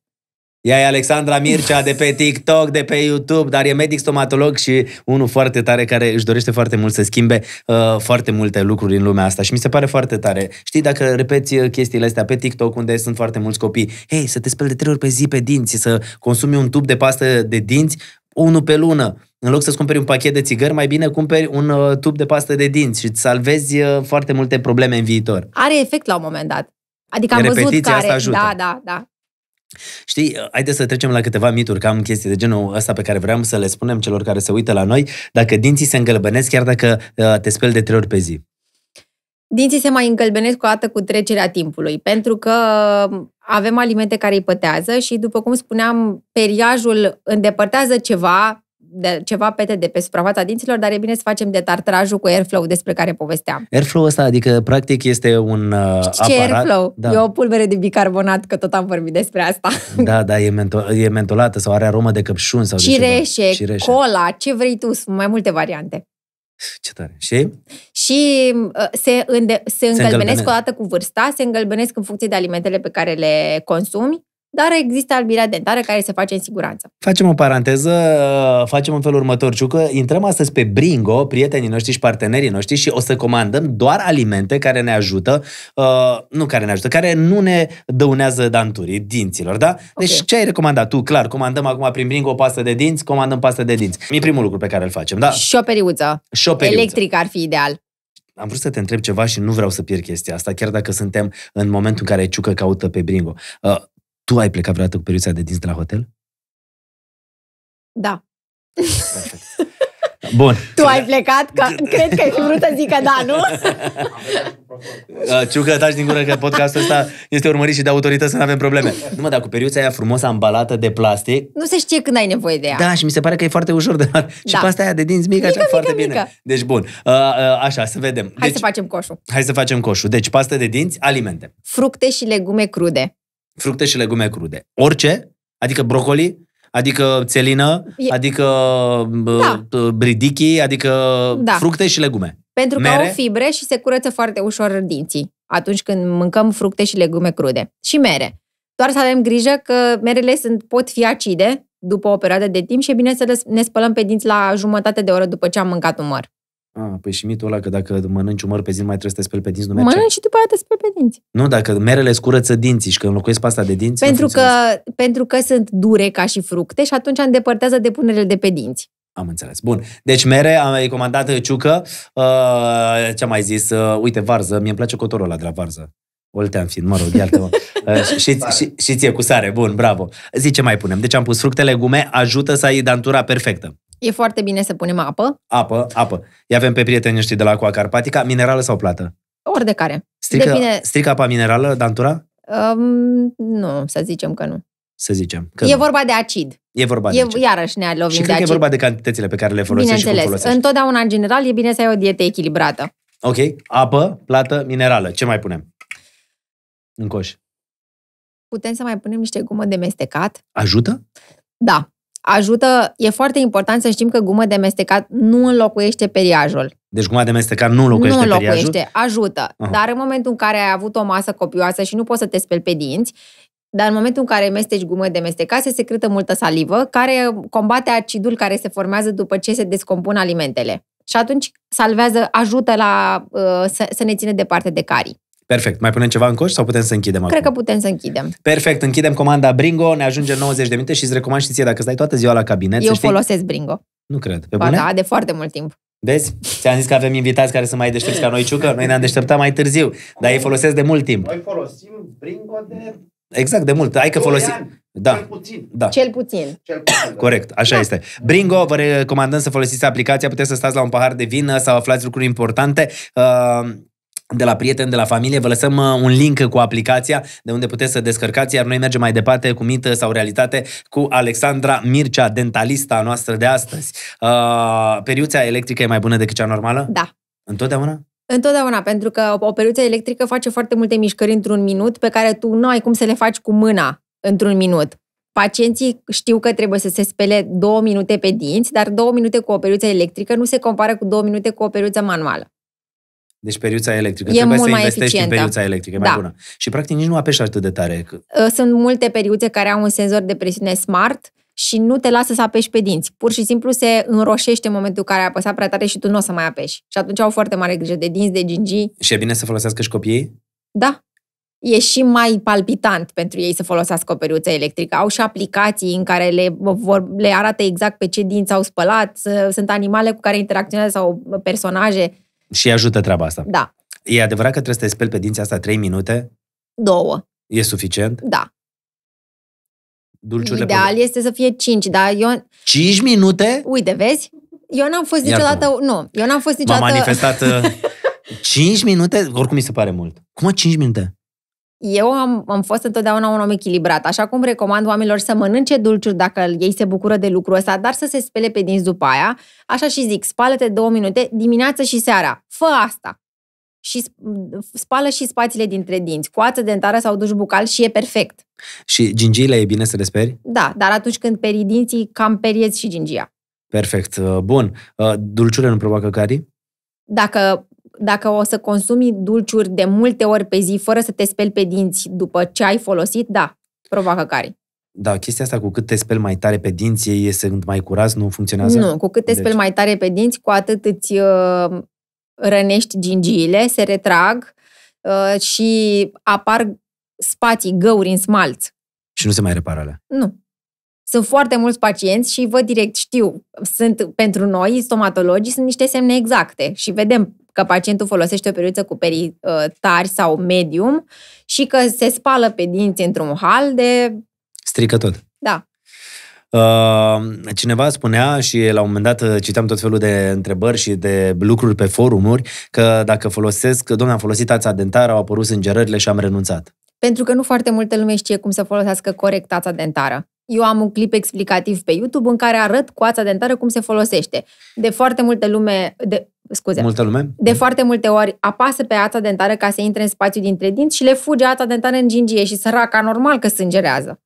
Speaker 1: Ea e Alexandra Mircea de pe TikTok, de pe YouTube, dar e medic stomatolog și unul foarte tare care își dorește foarte mult să schimbe uh, foarte multe lucruri în lumea asta și mi se pare foarte tare. Știi, dacă repeți uh, chestiile astea pe TikTok, unde sunt foarte mulți copii, hei, să te speli de trei ori pe zi pe dinți, să consumi un tub de pastă de dinți, unul pe lună, în loc să-ți cumperi un pachet de țigări, mai bine cumperi un uh, tub de pastă de dinți și îți salvezi uh, foarte multe probleme în viitor.
Speaker 2: Are efect la un moment dat. Adică am Repetiția văzut care... Asta ajută. Da, da, da.
Speaker 1: Știi, uh, haideți să trecem la câteva mituri, că am chestii de genul ăsta pe care vreau să le spunem celor care se uită la noi, dacă dinții se îngălbănesc chiar dacă uh, te speli de trei ori pe zi
Speaker 2: dinții se mai îngălbenesc o dată cu trecerea timpului, pentru că um, avem alimente care îi pătează și, după cum spuneam, periajul îndepărtează ceva de ceva pete de pe suprafața dinților, dar e bine să facem detartrajul cu airflow despre care povesteam.
Speaker 1: Airflow ăsta, adică practic este un uh, Știi aparat... ce airflow? Da. E o
Speaker 2: pulbere de bicarbonat, că tot am vorbit despre asta.
Speaker 1: Da, da, e, mentol, e mentolată sau are aromă de căpșuni sau Cireșe, de ceva. Cireșe,
Speaker 2: cola, ce vrei tu, sunt mai multe variante.
Speaker 1: Ce tare. Și?
Speaker 2: Și uh, se, înde- se, se îngălbenesc odată cu vârsta, se îngălbenesc în funcție de alimentele pe care le consumi dar există albirea dentară care se face în siguranță.
Speaker 1: Facem o paranteză, uh, facem în felul următor, Ciucă, intrăm astăzi pe Bringo, prietenii noștri și partenerii noștri și o să comandăm doar alimente care ne ajută, uh, nu care ne ajută, care nu ne dăunează danturii, dinților, da? Deci okay. ce ai recomandat tu? Clar, comandăm acum prin Bringo o pastă de dinți, comandăm pastă de dinți. E primul lucru pe care îl facem, da? Și o
Speaker 2: periuță. Și o periuță. Electric ar fi ideal
Speaker 1: am vrut să te întreb ceva și nu vreau să pierd chestia asta, chiar dacă suntem în momentul în care Ciucă caută pe Bringo. Uh, tu ai plecat vreodată cu periuța de dinți de la hotel? Da. Bun.
Speaker 2: Tu ai plecat? Că, cred că ai fi vrut să zic că da, nu?
Speaker 1: Uh, ciucă, taci din gură că podcastul ăsta este urmărit și de autorități să nu avem probleme. Nu mă, dar cu periuța aia frumos ambalată de plastic.
Speaker 2: Nu se știe când ai nevoie de ea. Da, și
Speaker 1: mi se pare că e foarte ușor de luat.
Speaker 2: Da. Și pasta aia de dinți mică, așa mică,
Speaker 1: foarte mică. bine. Deci bun, uh, uh, așa, să vedem. Hai deci, să
Speaker 2: facem coșul.
Speaker 1: Hai să facem coșul. Deci pasta de dinți, alimente.
Speaker 2: Fructe și legume crude
Speaker 1: fructe și legume crude. Orice, adică brocoli, adică țelină, e... adică da. bridichii, adică da. fructe și legume.
Speaker 2: Pentru Mere. că au fibre și se curăță foarte ușor dinții atunci când mâncăm fructe și legume crude. Și mere. Doar să avem grijă că merele sunt, pot fi acide după o perioadă de timp și e bine să ne spălăm pe dinți la jumătate de oră după ce am mâncat un măr.
Speaker 1: Ah, păi și mitul ăla că dacă mănânci umăr pe zi, mai trebuie să te speli pe dinți, nu merge. Mănânci
Speaker 2: și după aia te speli pe dinți.
Speaker 1: Nu, dacă merele scurăță dinții și că înlocuiesc pasta de dinți. Pentru,
Speaker 2: că, pentru că sunt dure ca și fructe și atunci îndepărtează depunerile de pe dinți. Am înțeles. Bun.
Speaker 1: Deci mere, am recomandat ciucă. Uh, ă, ce-am mai zis? Uh, uite, varză. mi-e place cotorul ăla de la varză. Oltean fiind, mă rog, iartă uh, ă, și, și, și ție cu sare. Bun, bravo. Zice mai punem. Deci am pus fructe, legume, ajută să ai dantura perfectă.
Speaker 2: E foarte bine să punem apă.
Speaker 1: Apă, apă. I avem pe prietenii noștri de la Aqua Carpatica, minerală sau plată?
Speaker 2: Ori de care. Strică, Depinde...
Speaker 1: strică apa minerală, dantura?
Speaker 2: Um, nu, să zicem că nu.
Speaker 1: Să zicem. Că e nu.
Speaker 2: vorba de acid.
Speaker 1: E vorba de acid.
Speaker 2: Iarăși ne lovim și de cred acid. e vorba
Speaker 1: de cantitățile pe care le folosești și cum folosești.
Speaker 2: Întotdeauna, în general, e bine să ai o dietă echilibrată.
Speaker 1: Ok. Apă, plată, minerală. Ce mai punem? În coș.
Speaker 2: Putem să mai punem niște gumă de mestecat. Ajută? Da ajută, e foarte important să știm că guma de mestecat nu înlocuiește periajul.
Speaker 1: Deci guma de mestecat nu înlocuiește Nu înlocuiește, periajul?
Speaker 2: ajută. Aha. Dar în momentul în care ai avut o masă copioasă și nu poți să te speli pe dinți, dar în momentul în care mesteci gumă de mestecat, se secretă multă salivă, care combate acidul care se formează după ce se descompun alimentele. Și atunci salvează, ajută la, uh, să, să ne ține departe de carii.
Speaker 1: Perfect. Mai punem ceva în coș sau putem să închidem Cred
Speaker 2: acum? că putem să închidem.
Speaker 1: Perfect. Închidem comanda Bringo, ne ajunge 90 de minute și îți recomand și ție dacă stai toată ziua la cabinet. Eu folosesc știi... Bringo. Nu cred. Pe ba bune? da,
Speaker 2: de foarte mult timp.
Speaker 1: Vezi? Ți-am zis că avem invitați care sunt mai deștepți ca noi, Ciucă. Noi ne-am deșteptat mai târziu, dar ei folosesc de mult timp. Noi
Speaker 2: folosim Bringo de
Speaker 1: Exact, de mult. Hai că folosim... Da. Cel
Speaker 2: puțin. Da. Cel puțin. Da. Corect,
Speaker 1: așa da. este. Bringo, vă recomandăm să folosiți aplicația, puteți să stați la un pahar de vin, sau aflați lucruri importante. Uh, de la prieteni, de la familie. Vă lăsăm uh, un link cu aplicația de unde puteți să descărcați, iar noi mergem mai departe cu mită sau realitate cu Alexandra Mircea, dentalista noastră de astăzi. Uh, periuța electrică e mai bună decât cea normală? Da. Întotdeauna?
Speaker 2: Întotdeauna, pentru că o periuță electrică face foarte multe mișcări într-un minut pe care tu nu ai cum să le faci cu mâna într-un minut. Pacienții știu că trebuie să se spele două minute pe dinți, dar două minute cu o periuță electrică nu se compară cu două minute cu o periuță manuală.
Speaker 1: Deci periuța electrică. E Trebuie mult să mai investești eficientă. în periuța electrică, e mai da. bună. Și practic nici nu apeși atât de tare.
Speaker 2: Ă, sunt multe periuțe care au un senzor de presiune smart și nu te lasă să apeși pe dinți. Pur și simplu se înroșește în momentul în care ai apăsat prea tare și tu nu o să mai apeși. Și atunci au foarte mare grijă de dinți, de gingii.
Speaker 1: Și e bine să folosească și copiii?
Speaker 2: Da. E și mai palpitant pentru ei să folosească o periuță electrică. Au și aplicații în care le, vor, le arată exact pe ce dinți au spălat. Sunt animale cu care interacționează sau personaje
Speaker 1: și ajută treaba asta. Da. E adevărat că trebuie să te speli pe dinții asta 3 minute? Două. E suficient? Da. Dulciurile Ideal
Speaker 2: pe... este să fie 5, dar eu... 5 minute? Uite, vezi? Eu n-am fost niciodată... Iartă-mă. Nu, eu n-am fost niciodată... M-am manifestat...
Speaker 1: 5 uh, minute? Oricum mi se pare mult. Cum 5 minute?
Speaker 2: Eu am, am fost întotdeauna un om echilibrat, așa cum recomand oamenilor să mănânce dulciuri dacă ei se bucură de lucrul ăsta, dar să se spele pe dinți după aia. Așa și zic, spală-te două minute dimineața și seara. Fă asta! Și spală și spațiile dintre dinți, coață dentară sau duș bucal și e perfect.
Speaker 1: Și gingiile e bine să le speri?
Speaker 2: Da, dar atunci când peri dinții, cam periezi și gingia.
Speaker 1: Perfect, bun. Uh, dulciurile nu provoacă carii?
Speaker 2: Dacă dacă o să consumi dulciuri de multe ori pe zi fără să te speli pe dinți după ce ai folosit, da, provoacă carii.
Speaker 1: Da, chestia asta cu cât te speli mai tare pe dinți, ei sunt mai curați, nu funcționează? Nu, cu cât te deci... speli mai
Speaker 2: tare pe dinți, cu atât îți uh, rănești gingiile, se retrag uh, și apar spații, găuri în smalț.
Speaker 1: Și nu se mai repară alea?
Speaker 2: Nu. Sunt foarte mulți pacienți și vă direct știu, sunt pentru noi, stomatologii, sunt niște semne exacte și vedem că pacientul folosește o periuță cu perii uh, tari sau medium și că se spală pe dinți într-un hal de... Strică tot. Da,
Speaker 1: uh, cineva spunea și la un moment dat uh, citeam tot felul de întrebări și de lucruri pe forumuri că dacă folosesc, domnule, am folosit ața dentară, au apărut sângerările
Speaker 2: și am renunțat. Pentru că nu foarte multă lume știe cum să folosească corect ața dentară eu am un clip explicativ pe YouTube în care arăt coața dentară cum se folosește. De foarte multe lume, de, scuze, Multă lume? de foarte multe ori apasă pe ața dentară ca să intre în spațiu dintre dinți și le fuge ața dentară în gingie și săraca normal că sângerează.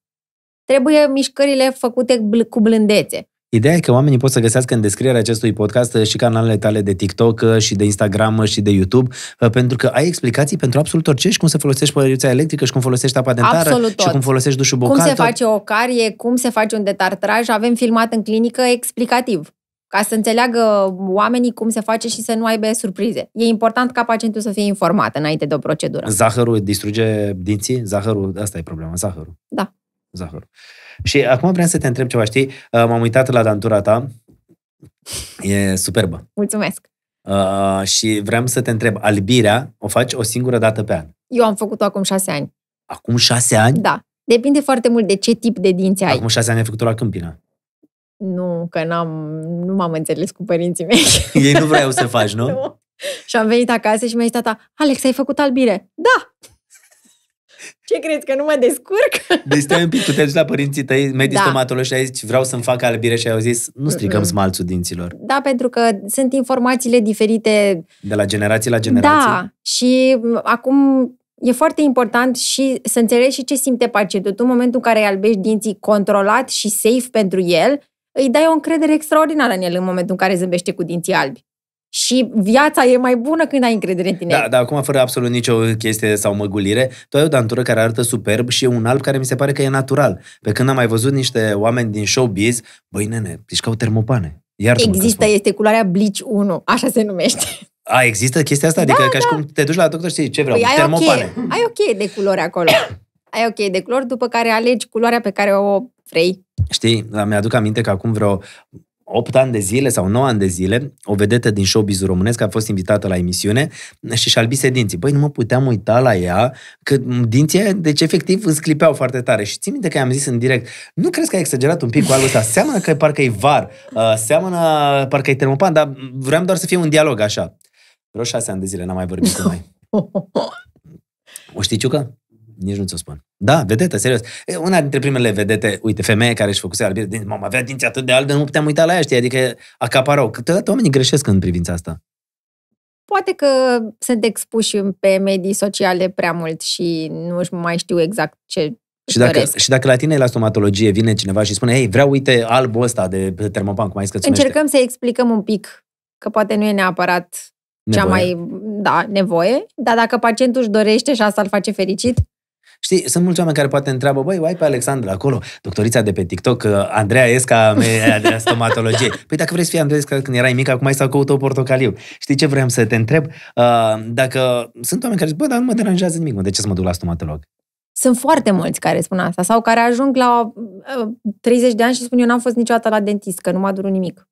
Speaker 2: Trebuie mișcările făcute bl- cu blândețe.
Speaker 1: Ideea e că oamenii pot să găsească în descrierea acestui podcast și canalele tale de TikTok și de Instagram și de YouTube, uh, pentru că ai explicații pentru absolut orice și cum să folosești păriuța electrică și cum folosești apa dentară absolut tot. și cum folosești dușul bocal. Cum se face
Speaker 2: o carie, cum se face un detartraj, avem filmat în clinică explicativ ca să înțeleagă oamenii cum se face și să nu aibă surprize. E important ca pacientul să fie informat înainte de o procedură.
Speaker 1: Zahărul distruge dinții? Zahărul, asta e problema, zahărul. Da. Zahărul. Și acum vreau să te întreb ceva, știi? Uh, m-am uitat la dantura ta, e superbă. Mulțumesc! Uh, și vreau să te întreb, albirea o faci o singură dată pe an?
Speaker 2: Eu am făcut-o acum șase ani.
Speaker 1: Acum șase ani? Da.
Speaker 2: Depinde foarte mult de ce tip de dinți ai. Acum
Speaker 1: șase ani ai făcut-o la Câmpina.
Speaker 2: Nu, că n-am, nu m-am înțeles cu părinții mei. Ei nu vreau să
Speaker 1: faci, nu? nu.
Speaker 2: Și am venit acasă și mi-a zis tata, Alex, ai făcut albire. Da! Ce crezi, că nu mă descurc?
Speaker 1: Deci stai un pic, tu te la părinții tăi, medici da. stomatologi și ai zis, vreau să-mi fac albire și ai zis, nu stricăm Mm-mm. smalțul dinților.
Speaker 2: Da, pentru că sunt informațiile diferite.
Speaker 1: De la generație la generație. Da,
Speaker 2: și acum e foarte important și să înțelegi și ce simte pacientul. Tu în momentul în care îi albești dinții controlat și safe pentru el, îi dai o încredere extraordinară în el în momentul în care zâmbește cu dinții albi și viața e mai bună când ai încredere în tine.
Speaker 1: Da, dar acum fără absolut nicio chestie sau măgulire, tu ai o dantură care arată superb și e un alb care mi se pare că e natural. Pe când am mai văzut niște oameni din showbiz, băi nene, ești deci ca o termopane. Iar Există,
Speaker 2: este culoarea Bleach 1, așa se numește.
Speaker 1: A, există chestia asta? Adică da, ca și da. cum te duci la doctor și ce vreau, păi, termopane.
Speaker 2: Ai ok, ai ok de culori acolo. ai ok de culori, după care alegi culoarea pe care o vrei.
Speaker 1: Știi, mi-aduc aminte că acum vreo 8 ani de zile sau 9 ani de zile, o vedetă din showbiz românesc a fost invitată la emisiune și și albise dinții. Băi, nu mă puteam uita la ea, că dinții deci efectiv îți clipeau foarte tare. Și țin minte că i-am zis în direct, nu crezi că ai exagerat un pic cu alul ăsta? Seamănă că parcă e var, uh, seamănă parcă e termopan, dar vreau doar să fie un dialog așa. Vreo șase ani de zile n-am mai vorbit cu noi. O știi, Ciucă? nici nu ți-o spun. Da, vedetă, serios. E, una dintre primele vedete, uite, femeie care își făcuse albire, din mama avea dinții atât de albe, nu puteam uita la ea, știi? Adică acaparau. Câteodată oamenii greșesc în privința asta.
Speaker 2: Poate că sunt expuși pe medii sociale prea mult și nu mai știu exact ce și dacă,
Speaker 1: și dacă la tine la stomatologie vine cineva și spune, hei, vreau, uite, albul ăsta de termopan, cum ai scățumește? Încercăm
Speaker 2: să explicăm un pic, că poate nu e neapărat
Speaker 1: nevoie. cea mai,
Speaker 2: da, nevoie, dar dacă pacientul își dorește și asta îl face fericit,
Speaker 1: Știi, sunt mulți oameni care poate întreabă, băi, ai pe Alexandra acolo, doctorița de pe TikTok, uh, Andreea Esca, de stomatologie. Păi dacă vrei să fii Andreea Esca când erai mic, acum ai să căută o portocaliu. Știi ce vreau să te întreb? Uh, dacă sunt oameni care zic, băi, dar nu mă deranjează nimic, de ce să mă duc la stomatolog?
Speaker 2: Sunt foarte mulți care spun asta sau care ajung la 30 uh, de ani și spun eu n-am fost niciodată la dentist, că nu m-a durut nimic.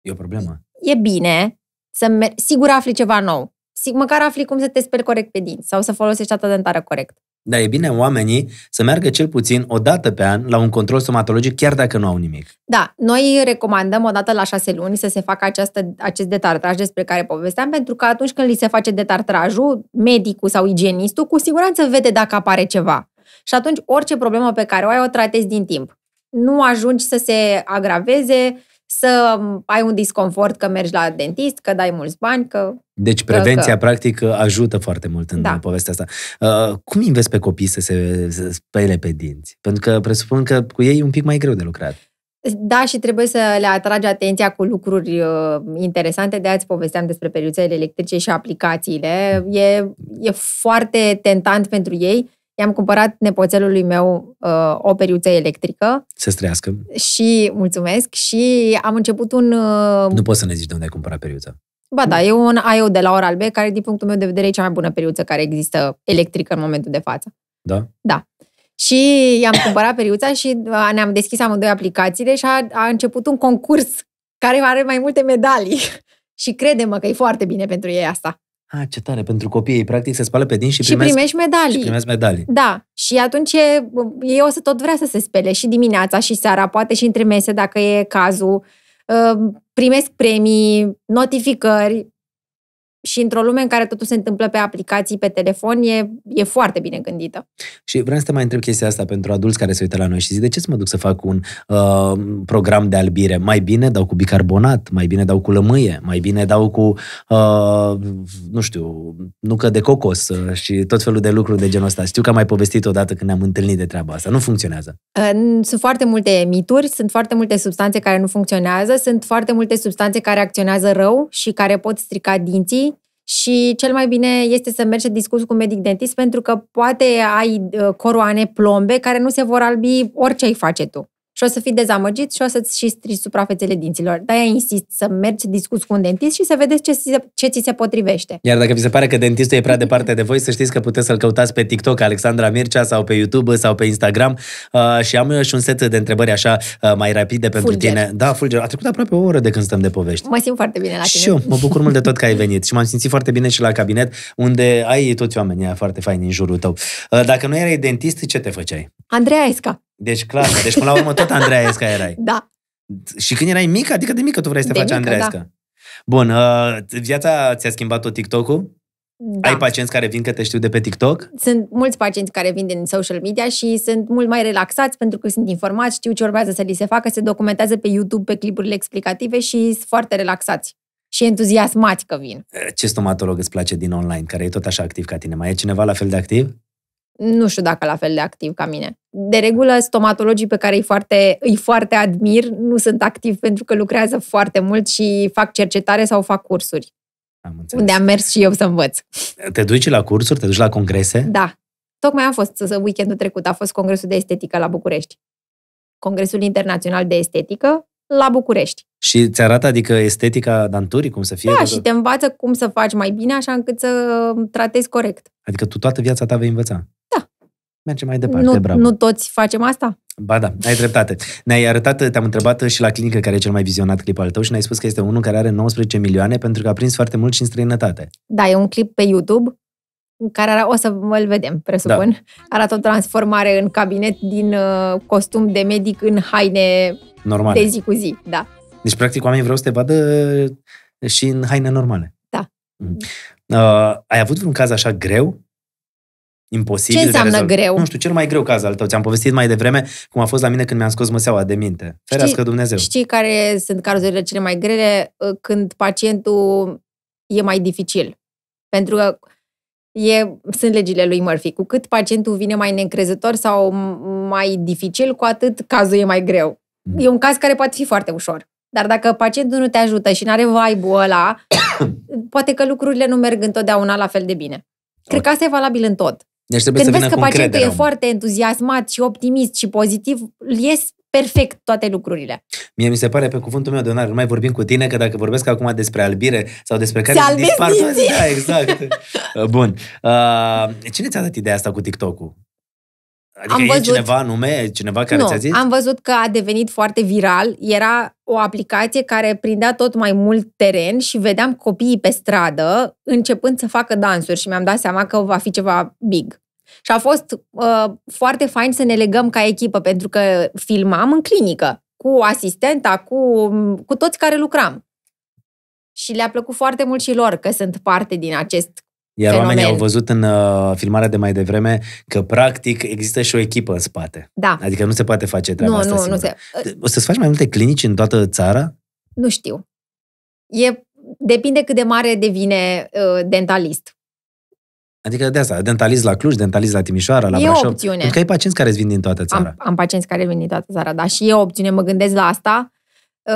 Speaker 2: E o problemă. E bine să mer- sigur afli ceva nou măcar afli cum să te speli corect pe dinți sau să folosești tata dentară corect.
Speaker 1: Da, e bine oamenii să meargă cel puțin o dată pe an la un control stomatologic, chiar dacă nu au nimic.
Speaker 2: Da, noi recomandăm o dată la șase luni să se facă această, acest detartraj despre care povesteam, pentru că atunci când li se face detartrajul, medicul sau igienistul cu siguranță vede dacă apare ceva. Și atunci orice problemă pe care o ai o tratezi din timp. Nu ajungi să se agraveze, să ai un disconfort că mergi la dentist, că dai mulți bani, că...
Speaker 1: Deci prevenția, că... practic, ajută foarte mult în da. povestea asta. Uh, cum înveți pe copii să se să spele pe dinți? Pentru că presupun că cu ei e un pic mai greu de lucrat.
Speaker 2: Da, și trebuie să le atragi atenția cu lucruri uh, interesante. De azi povesteam despre periuțele electrice și aplicațiile. E, e foarte tentant pentru ei I-am cumpărat nepoțelului meu uh, o periuță electrică. Să străiască. Și, mulțumesc, și am început un... Uh, nu poți
Speaker 1: să ne zici de unde ai cumpărat periuța.
Speaker 2: Ba da, e un IO de la Oral-B, care, din punctul meu de vedere, e cea mai bună periuță care există electrică în momentul de față. Da? Da. Și i-am cumpărat periuța și uh, ne-am deschis amândoi aplicațiile și a, a început un concurs care are mai multe medalii. și crede-mă că e foarte bine pentru ei asta.
Speaker 1: Ah, ce tare, pentru copii ei, practic, se spală pe dinți și, și primesc, primești medalii. Și primești medalii.
Speaker 2: Da, și atunci e, ei o să tot vrea să se spele și dimineața și seara, poate și între mese, dacă e cazul. Primesc premii, notificări, și într-o lume în care totul se întâmplă pe aplicații, pe telefon, e, e foarte bine gândită.
Speaker 1: Și vreau să te mai întreb chestia asta pentru adulți care se uită la noi și zic, de ce să mă duc să fac un uh, program de albire? Mai bine dau cu bicarbonat, mai bine dau cu lămâie, mai bine dau cu, uh, nu știu, nucă de cocos uh, și tot felul de lucruri de genul ăsta. Știu că am mai povestit odată când ne-am întâlnit de treaba asta. Nu funcționează.
Speaker 2: Uh, sunt foarte multe mituri, sunt foarte multe substanțe care nu funcționează, sunt foarte multe substanțe care acționează rău și care pot strica dinții și cel mai bine este să mergi să discuți cu medic dentist pentru că poate ai uh, coroane, plombe care nu se vor albi orice ai face tu și o să fii dezamăgit și o să-ți și strici suprafețele dinților. Dar aia insist să mergi, discuți cu un dentist și să vedeți ce, ce ți se potrivește.
Speaker 1: Iar dacă vi se pare că dentistul e prea departe de voi, să știți că puteți să-l căutați pe TikTok Alexandra Mircea sau pe YouTube sau pe Instagram uh, și am eu și un set de întrebări așa uh, mai rapide pentru fulger. tine. Da, Fulger, a trecut aproape o oră de când stăm de povești.
Speaker 2: Mă simt foarte bine la tine. Și eu, mă bucur
Speaker 1: mult de tot că ai venit și m-am simțit foarte bine și la cabinet, unde ai toți oamenii foarte faini în jurul tău. Uh, dacă nu erai dentist, ce te făceai?
Speaker 2: Andreea Esca.
Speaker 1: Deci clar, deci până la urmă tot Andreaesca erai. Da. Și când erai mică, adică de mică tu vrei să te de faci mică, Andreaesca. Da. Bun, uh, viața ți-a schimbat tot TikTok-ul? Da. Ai pacienți care vin că te știu de pe TikTok?
Speaker 2: Sunt mulți pacienți care vin din social media și sunt mult mai relaxați pentru că sunt informați, știu ce urmează să li se facă, se documentează pe YouTube, pe clipurile explicative și sunt foarte relaxați și entuziasmați că vin.
Speaker 1: Ce stomatolog îți place din online, care e tot așa activ ca tine? Mai e cineva la fel de
Speaker 2: activ? nu știu dacă la fel de activ ca mine. De regulă, stomatologii pe care îi foarte, îi foarte admir nu sunt activi pentru că lucrează foarte mult și fac cercetare sau fac cursuri. Am înțeles. Unde am mers și eu să învăț.
Speaker 1: Te duci la cursuri, te duci la congrese?
Speaker 2: Da. Tocmai am fost weekendul trecut, a fost congresul de estetică la București. Congresul Internațional de Estetică la București.
Speaker 1: Și ți arată, adică, estetica danturii, cum să fie? Da, tot... Adică și te
Speaker 2: învață cum să faci mai bine, așa încât să tratezi corect.
Speaker 1: Adică tu toată viața ta vei învăța
Speaker 2: mergem mai departe, nu, bravo. Nu toți facem asta?
Speaker 1: Ba da, ai dreptate. Ne-ai arătat, te-am întrebat și la clinică care e cel mai vizionat clip al tău și ne-ai spus că este unul care are 19 milioane pentru că a prins foarte mult și în străinătate.
Speaker 2: Da, e un clip pe YouTube care ara, o să îl vedem, presupun. Da. Arată o transformare în cabinet din uh, costum de medic în haine normale. de zi cu zi. Da.
Speaker 1: Deci, practic, oamenii vreau să te vadă și în haine normale. Da. Mm. Uh, ai avut vreun caz așa greu imposibil. Ce înseamnă rezolv... greu? Nu știu, cel mai greu caz al tău. Ți-am povestit mai devreme cum a fost la mine când mi-am scos măseaua de minte. Ferească știi, Dumnezeu. Știi
Speaker 2: care sunt cazurile cele mai grele uh, când pacientul e mai dificil? Pentru că e, sunt legile lui Murphy. Cu cât pacientul vine mai neîncrezător sau mai dificil, cu atât cazul e mai greu. Mm. E un caz care poate fi foarte ușor. Dar dacă pacientul nu te ajută și nu are vibe ăla, poate că lucrurile nu merg întotdeauna la fel de bine. Cred okay. că asta e valabil în tot.
Speaker 1: Deci trebuie Când să vezi că pacientul e foarte
Speaker 2: entuziasmat și optimist și pozitiv, ies perfect toate lucrurile.
Speaker 1: Mie mi se pare pe cuvântul meu de onoare, nu mai vorbim cu tine, că dacă vorbesc acum despre albire sau despre care se dispar toate... Da, exact. Bun. Uh, cine ți-a dat ideea asta cu TikTok-ul?
Speaker 2: Adică am văzut, cineva
Speaker 1: anume, cineva care nu, ți-a zis? am
Speaker 2: văzut că a devenit foarte viral. Era o aplicație care prindea tot mai mult teren și vedeam copiii pe stradă începând să facă dansuri și mi-am dat seama că va fi ceva big. Și a fost uh, foarte fain să ne legăm ca echipă, pentru că filmam în clinică cu asistenta, cu, cu toți care lucram. Și le-a plăcut foarte mult și lor că sunt parte din acest iar fenomen. oamenii au
Speaker 1: văzut în uh, filmarea de mai devreme că, practic, există și o echipă în spate. Da. Adică nu se poate face treaba nu, asta nu, Nu se... O să-ți faci mai multe clinici în toată țara?
Speaker 2: Nu știu. E, depinde cât de mare devine uh, dentalist.
Speaker 1: Adică de asta, dentalist la Cluj, dentalist la Timișoara, la e Brașov. E opțiune. Pentru că ai pacienți care vin din toată țara. Am,
Speaker 2: am pacienți care vin din toată țara, dar și e opțiune, mă gândesc la asta.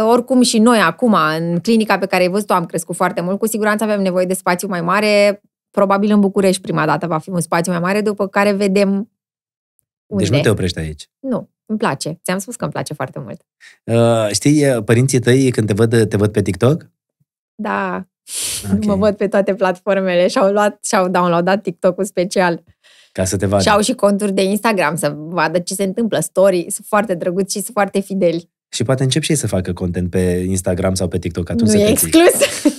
Speaker 2: Ă, oricum și noi acum, în clinica pe care ai văzut-o, am crescut foarte mult. Cu siguranță avem nevoie de spațiu mai mare. Probabil în București prima dată va fi un spațiu mai mare, după care vedem unde. Deci nu te oprești aici. Nu, îmi place. Ți-am spus că îmi place foarte mult.
Speaker 1: Uh, știi, părinții tăi, când te văd, te văd pe TikTok,
Speaker 2: da, okay. mă văd pe toate platformele și-au luat și-au downloadat TikTok-ul special.
Speaker 1: Ca să te vadă. Și au și
Speaker 2: conturi de Instagram să vadă ce se întâmplă, story, sunt foarte drăguți și sunt foarte fideli.
Speaker 1: Și poate încep și ei să facă content pe Instagram sau pe TikTok atunci. Nu e exclus.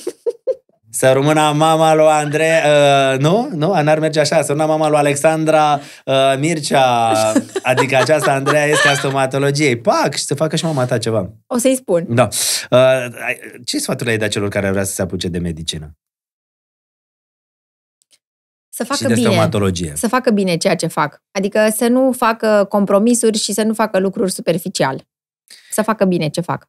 Speaker 1: Să rămână mama lui Andrei, uh, nu? Nu? N-ar merge așa. Să rămână mama lui Alexandra uh, Mircea. Adică aceasta, Andreea, este a stomatologiei. Pac! Și să facă și mama ta ceva. O să-i spun. Da. Uh, ce sfaturi ai dat celor care vrea să se apuce de medicină?
Speaker 2: Să facă și de bine. stomatologie. Să facă bine ceea ce fac. Adică să nu facă compromisuri și să nu facă lucruri superficiale. Să facă bine ce fac.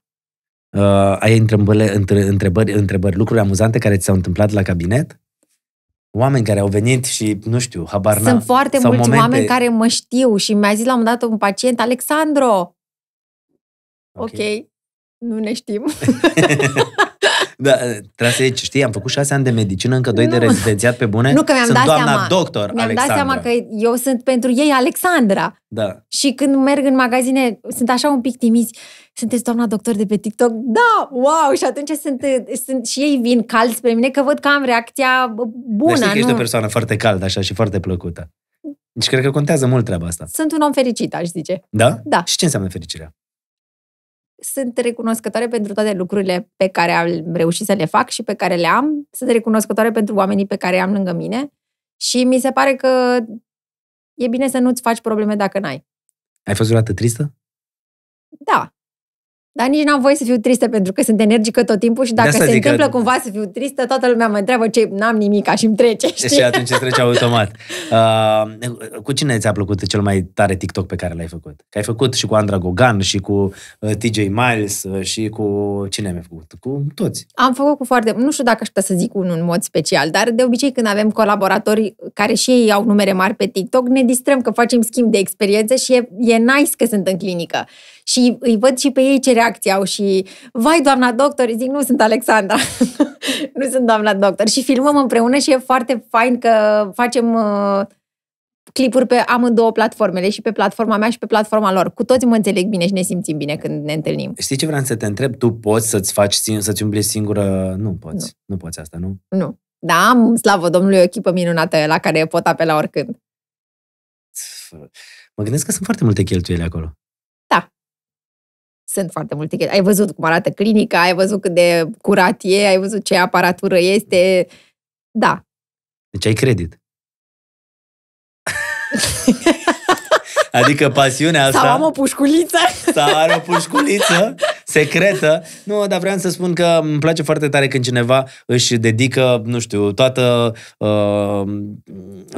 Speaker 1: Uh, ai întrebări, întrebări, întrebări, lucruri amuzante care ți s-au întâmplat la cabinet? Oameni care au venit și, nu știu, habar Sunt n-a, foarte mulți momente... oameni care
Speaker 2: mă știu și mi-a zis la un dat un pacient, Alexandro, ok, okay nu ne știm.
Speaker 1: Da, eh, trebuie să zici, știi, am făcut șase ani de medicină, încă doi nu. de rezidențiat pe bune. Nu, că mi-am sunt dat doamna seama. doctor Mi-am Alexandra. dat seama
Speaker 2: că eu sunt pentru ei Alexandra. Da. Și când merg în magazine, sunt așa un pic timizi. Sunteți doamna doctor de pe TikTok? Da, wow! Și atunci sunt, sunt și ei vin calți spre mine că văd că am reacția bună. Deci că nu? ești o
Speaker 1: persoană foarte caldă așa și foarte plăcută. Deci cred că contează mult treaba asta.
Speaker 2: Sunt un om fericit, aș zice.
Speaker 1: Da? Da. Și ce înseamnă fericirea?
Speaker 2: sunt recunoscătoare pentru toate lucrurile pe care am reușit să le fac și pe care le am. Sunt recunoscătoare pentru oamenii pe care am lângă mine și mi se pare că e bine să nu-ți faci probleme dacă n-ai.
Speaker 1: Ai fost vreodată tristă?
Speaker 2: Da, dar nici n-am voie să fiu tristă pentru că sunt energică tot timpul și dacă se zic, întâmplă că... cumva să fiu tristă, toată lumea mă întreabă ce n-am nimic și îmi trece. Știi? Și atunci îți
Speaker 1: trece automat. Uh, cu cine ți-a plăcut cel mai tare TikTok pe care l-ai făcut? Că ai făcut și cu Andra Gogan și cu uh, TJ Miles uh, și cu cine mi ai făcut? Cu
Speaker 2: toți. Am făcut cu foarte, nu știu dacă aș putea să zic unul în mod special, dar de obicei când avem colaboratori care și ei au numere mari pe TikTok, ne distrăm că facem schimb de experiențe și e, e nice că sunt în clinică și îi văd și pe ei ce reacție au și vai doamna doctor, zic nu sunt Alexandra, nu sunt doamna doctor și filmăm împreună și e foarte fain că facem uh, clipuri pe amândouă platformele, și pe platforma mea și pe platforma lor. Cu toți mă înțeleg bine și ne simțim bine când ne întâlnim.
Speaker 1: Știi ce vreau să te întreb? Tu poți să-ți faci, să-ți umbli singură? Nu poți. Nu, nu poți asta, nu?
Speaker 2: Nu. Da, am, slavă Domnului, o echipă minunată la care pot apela oricând.
Speaker 1: Mă gândesc că sunt foarte multe cheltuieli acolo
Speaker 2: sunt foarte multe chestii. Ai văzut cum arată clinica, ai văzut cât de curat e, ai văzut ce aparatură este. Da.
Speaker 1: Deci ai credit. adică pasiunea asta... Sau am
Speaker 2: o pușculiță. Sau am o
Speaker 1: pușculiță secretă. Nu, dar vreau să spun că îmi place foarte tare când cineva își dedică, nu știu, toată, uh,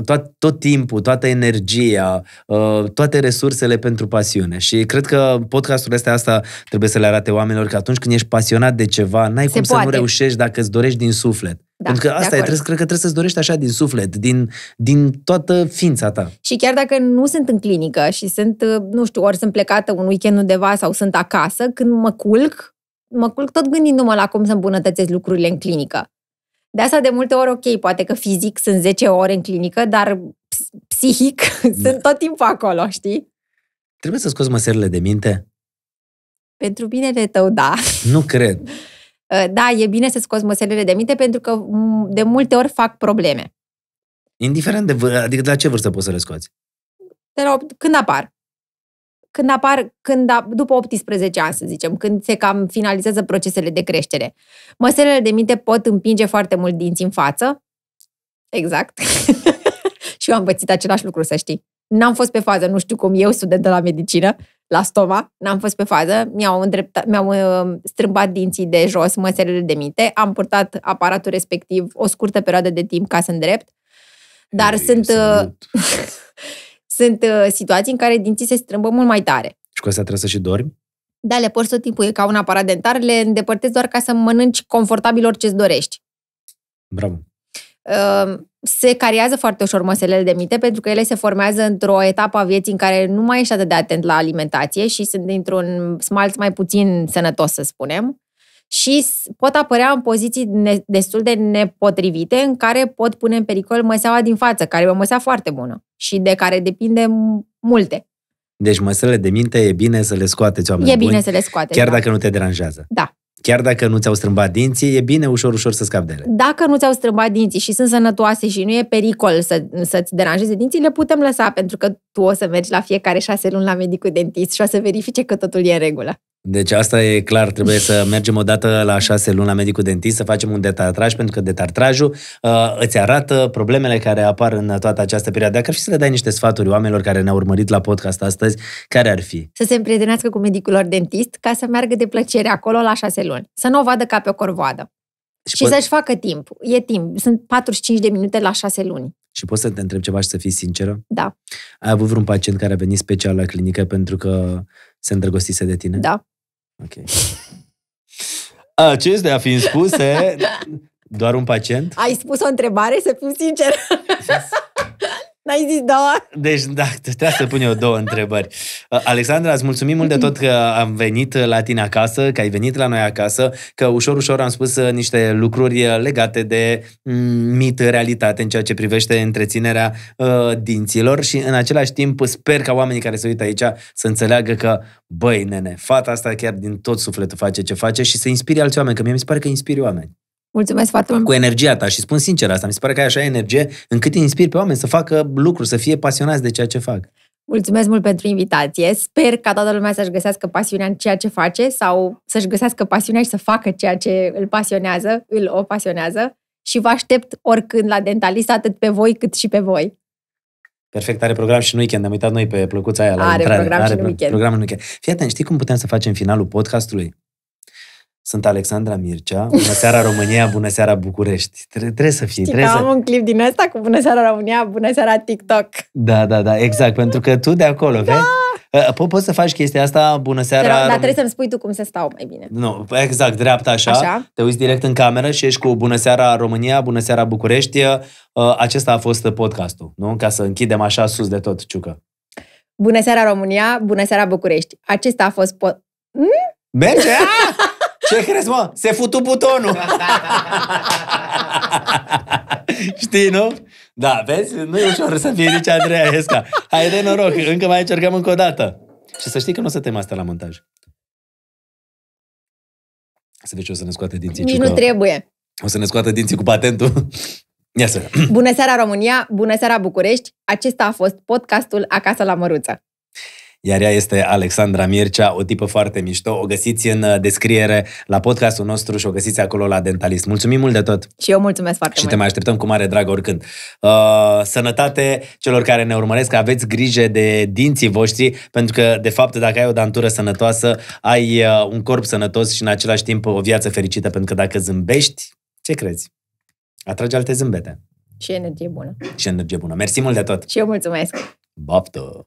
Speaker 1: tot, tot timpul, toată energia, uh, toate resursele pentru pasiune. Și cred că podcastul ăsta asta trebuie să le arate oamenilor că atunci când ești pasionat de ceva, n-ai Se cum poate. să nu reușești dacă îți dorești din suflet. Da, Pentru că asta e, trebuie, cred că trebuie să-ți dorești așa din suflet, din, din toată ființa ta.
Speaker 2: Și chiar dacă nu sunt în clinică și sunt, nu știu, ori sunt plecată un weekend undeva sau sunt acasă, când mă culc, mă culc tot gândindu-mă la cum să îmbunătățesc lucrurile în clinică. De asta de multe ori, ok, poate că fizic sunt 10 ore în clinică, dar psihic da. sunt tot timpul acolo, știi?
Speaker 1: Trebuie să scoți măsările de minte?
Speaker 2: Pentru binele tău, da. Nu cred. Uh, da, e bine să scoți măselele de minte pentru că de multe ori fac probleme.
Speaker 1: Indiferent de, vârstă, adică de la ce vârstă poți să le scoți?
Speaker 2: De la, când apar. Când apar, când a, după 18 ani, să zicem, când se cam finalizează procesele de creștere. Măselele de minte pot împinge foarte mult dinți în față. Exact. Și eu am pățit același lucru, să știi. N-am fost pe fază, nu știu cum eu, student de la medicină, la stoma, n-am fost pe fază, mi-au, îndreptat, mi-au uh, strâmbat dinții de jos măselele de minte, am purtat aparatul respectiv o scurtă perioadă de timp ca să îndrept, dar Ei, sunt, uh, sunt uh, situații în care dinții se strâmbă mult mai tare. Și
Speaker 1: cu asta trebuie să și dormi?
Speaker 2: Da, le porți tot timpul, e ca un aparat dentar, le îndepărtezi doar ca să mănânci confortabil orice-ți dorești. Bravo. Uh, se cariază foarte ușor măselele de minte, pentru că ele se formează într-o etapă a vieții în care nu mai ești atât de atent la alimentație și sunt dintr-un smalț mai puțin sănătos, să spunem. Și pot apărea în poziții ne- destul de nepotrivite în care pot pune în pericol măseaua din față, care e o măsea foarte bună și de care depinde multe.
Speaker 1: Deci măsele de minte e bine să le scoateți oameni E bine buni, să le scoateți. Chiar da. dacă nu te deranjează. Da. Chiar dacă nu ți-au strâmbat dinții, e bine ușor, ușor să scapi de ele.
Speaker 2: Dacă nu ți-au strâmbat dinții și sunt sănătoase și nu e pericol să, să-ți deranjeze dinții, le putem lăsa, pentru că tu o să mergi la fiecare șase luni la medicul dentist și o să verifice că totul e în regulă.
Speaker 1: Deci asta e clar, trebuie să mergem o dată la șase luni la medicul dentist să facem un detartraj, pentru că detartrajul uh, îți arată problemele care apar în toată această perioadă. Dacă ar fi să le dai niște sfaturi oamenilor care ne-au urmărit la podcast astăzi, care ar fi?
Speaker 2: Să se împrietenească cu medicul lor dentist ca să meargă de plăcere acolo la șase luni. Să nu o vadă ca pe o corvoadă. Și, și pot... să-și facă timp. E timp. Sunt 45 de minute la șase luni.
Speaker 1: Și poți să te întreb ceva și să fii sinceră? Da. Ai avut vreun pacient care a venit special la clinică pentru că se îndrăgostise de tine?
Speaker 2: Da. Ok.
Speaker 1: Acestea ah, fiind spuse, doar un pacient?
Speaker 2: Ai spus o întrebare, să fiu sincer. N-ai zis da?
Speaker 1: Deci, da, trebuie să pun eu două întrebări. Uh, Alexandra, îți mulțumim mult de tot că am venit la tine acasă, că ai venit la noi acasă, că ușor, ușor am spus uh, niște lucruri uh, legate de mm, mit, realitate, în ceea ce privește întreținerea uh, dinților și în același timp sper ca oamenii care se uită aici să înțeleagă că, băi, nene, fata asta chiar din tot sufletul face ce face și să inspire alți oameni, că mie mi se pare că inspiri oameni.
Speaker 2: Mulțumesc foarte mult. Cu
Speaker 1: energia ta și spun sincer asta, mi se pare că ai așa energie încât îi inspiri pe oameni să facă lucruri, să fie pasionați de ceea ce fac.
Speaker 2: Mulțumesc mult pentru invitație. Sper ca toată lumea să-și găsească pasiunea în ceea ce face sau să-și găsească pasiunea și să facă ceea ce îl pasionează, îl o pasionează și vă aștept oricând la dentalist, atât pe voi cât și pe voi.
Speaker 1: Perfect, are program și în weekend. Am uitat noi pe plăcuța aia la are intrare. Program are și în weekend. program în weekend. Fii atent, știi cum putem să facem finalul podcastului? Sunt Alexandra Mircea. Bună seara România, bună seara București. Tre- trebuie să fii. trebuie am să... am
Speaker 2: un clip din asta. cu Bună seara România, bună seara TikTok.
Speaker 1: Da, da, da, exact, pentru că tu de acolo, da. vei? Eh, po- poți să faci chestia asta, bună seara... Dar, Rom... dar
Speaker 2: trebuie să-mi spui tu cum se stau mai bine.
Speaker 1: Nu, exact, dreapta așa, așa, te uiți direct în cameră și ești cu Bună seara România, bună seara București. Eh, acesta a fost podcastul, nu? Ca să închidem așa sus de tot, Ciucă.
Speaker 2: Bună seara România, bună seara București. Acesta a fost... Po- hmm?
Speaker 1: Merge! Ah! Ce crezi, mă? Se futu butonul. Știi, nu? Da, vezi? Nu e ușor să fie nici Andreea Esca. Hai de noroc, încă mai încercăm încă o dată. Și să știi că nu o să tem asta la montaj. Să vezi o să ne scoate dinții. Nici nu trebuie. O să ne scoată dinții cu patentul. Ia să.
Speaker 2: Bună seara România, bună seara București. Acesta a fost podcastul Acasă la Măruță
Speaker 1: iar ea este Alexandra Mircea, o tipă foarte mișto. O găsiți în uh, descriere la podcastul nostru și o găsiți acolo la Dentalist. Mulțumim mult de tot!
Speaker 2: Și eu mulțumesc foarte mult! Și te mai
Speaker 1: așteptăm cu mare drag oricând. Uh, sănătate celor care ne urmăresc, aveți grijă de dinții voștri, pentru că, de fapt, dacă ai o dantură sănătoasă, ai uh, un corp sănătos și, în același timp, o viață fericită, pentru că dacă zâmbești, ce crezi? Atrage alte zâmbete.
Speaker 2: Și energie bună.
Speaker 1: Și energie bună. Mersi mult de tot.
Speaker 2: Și eu mulțumesc.
Speaker 1: Baptă!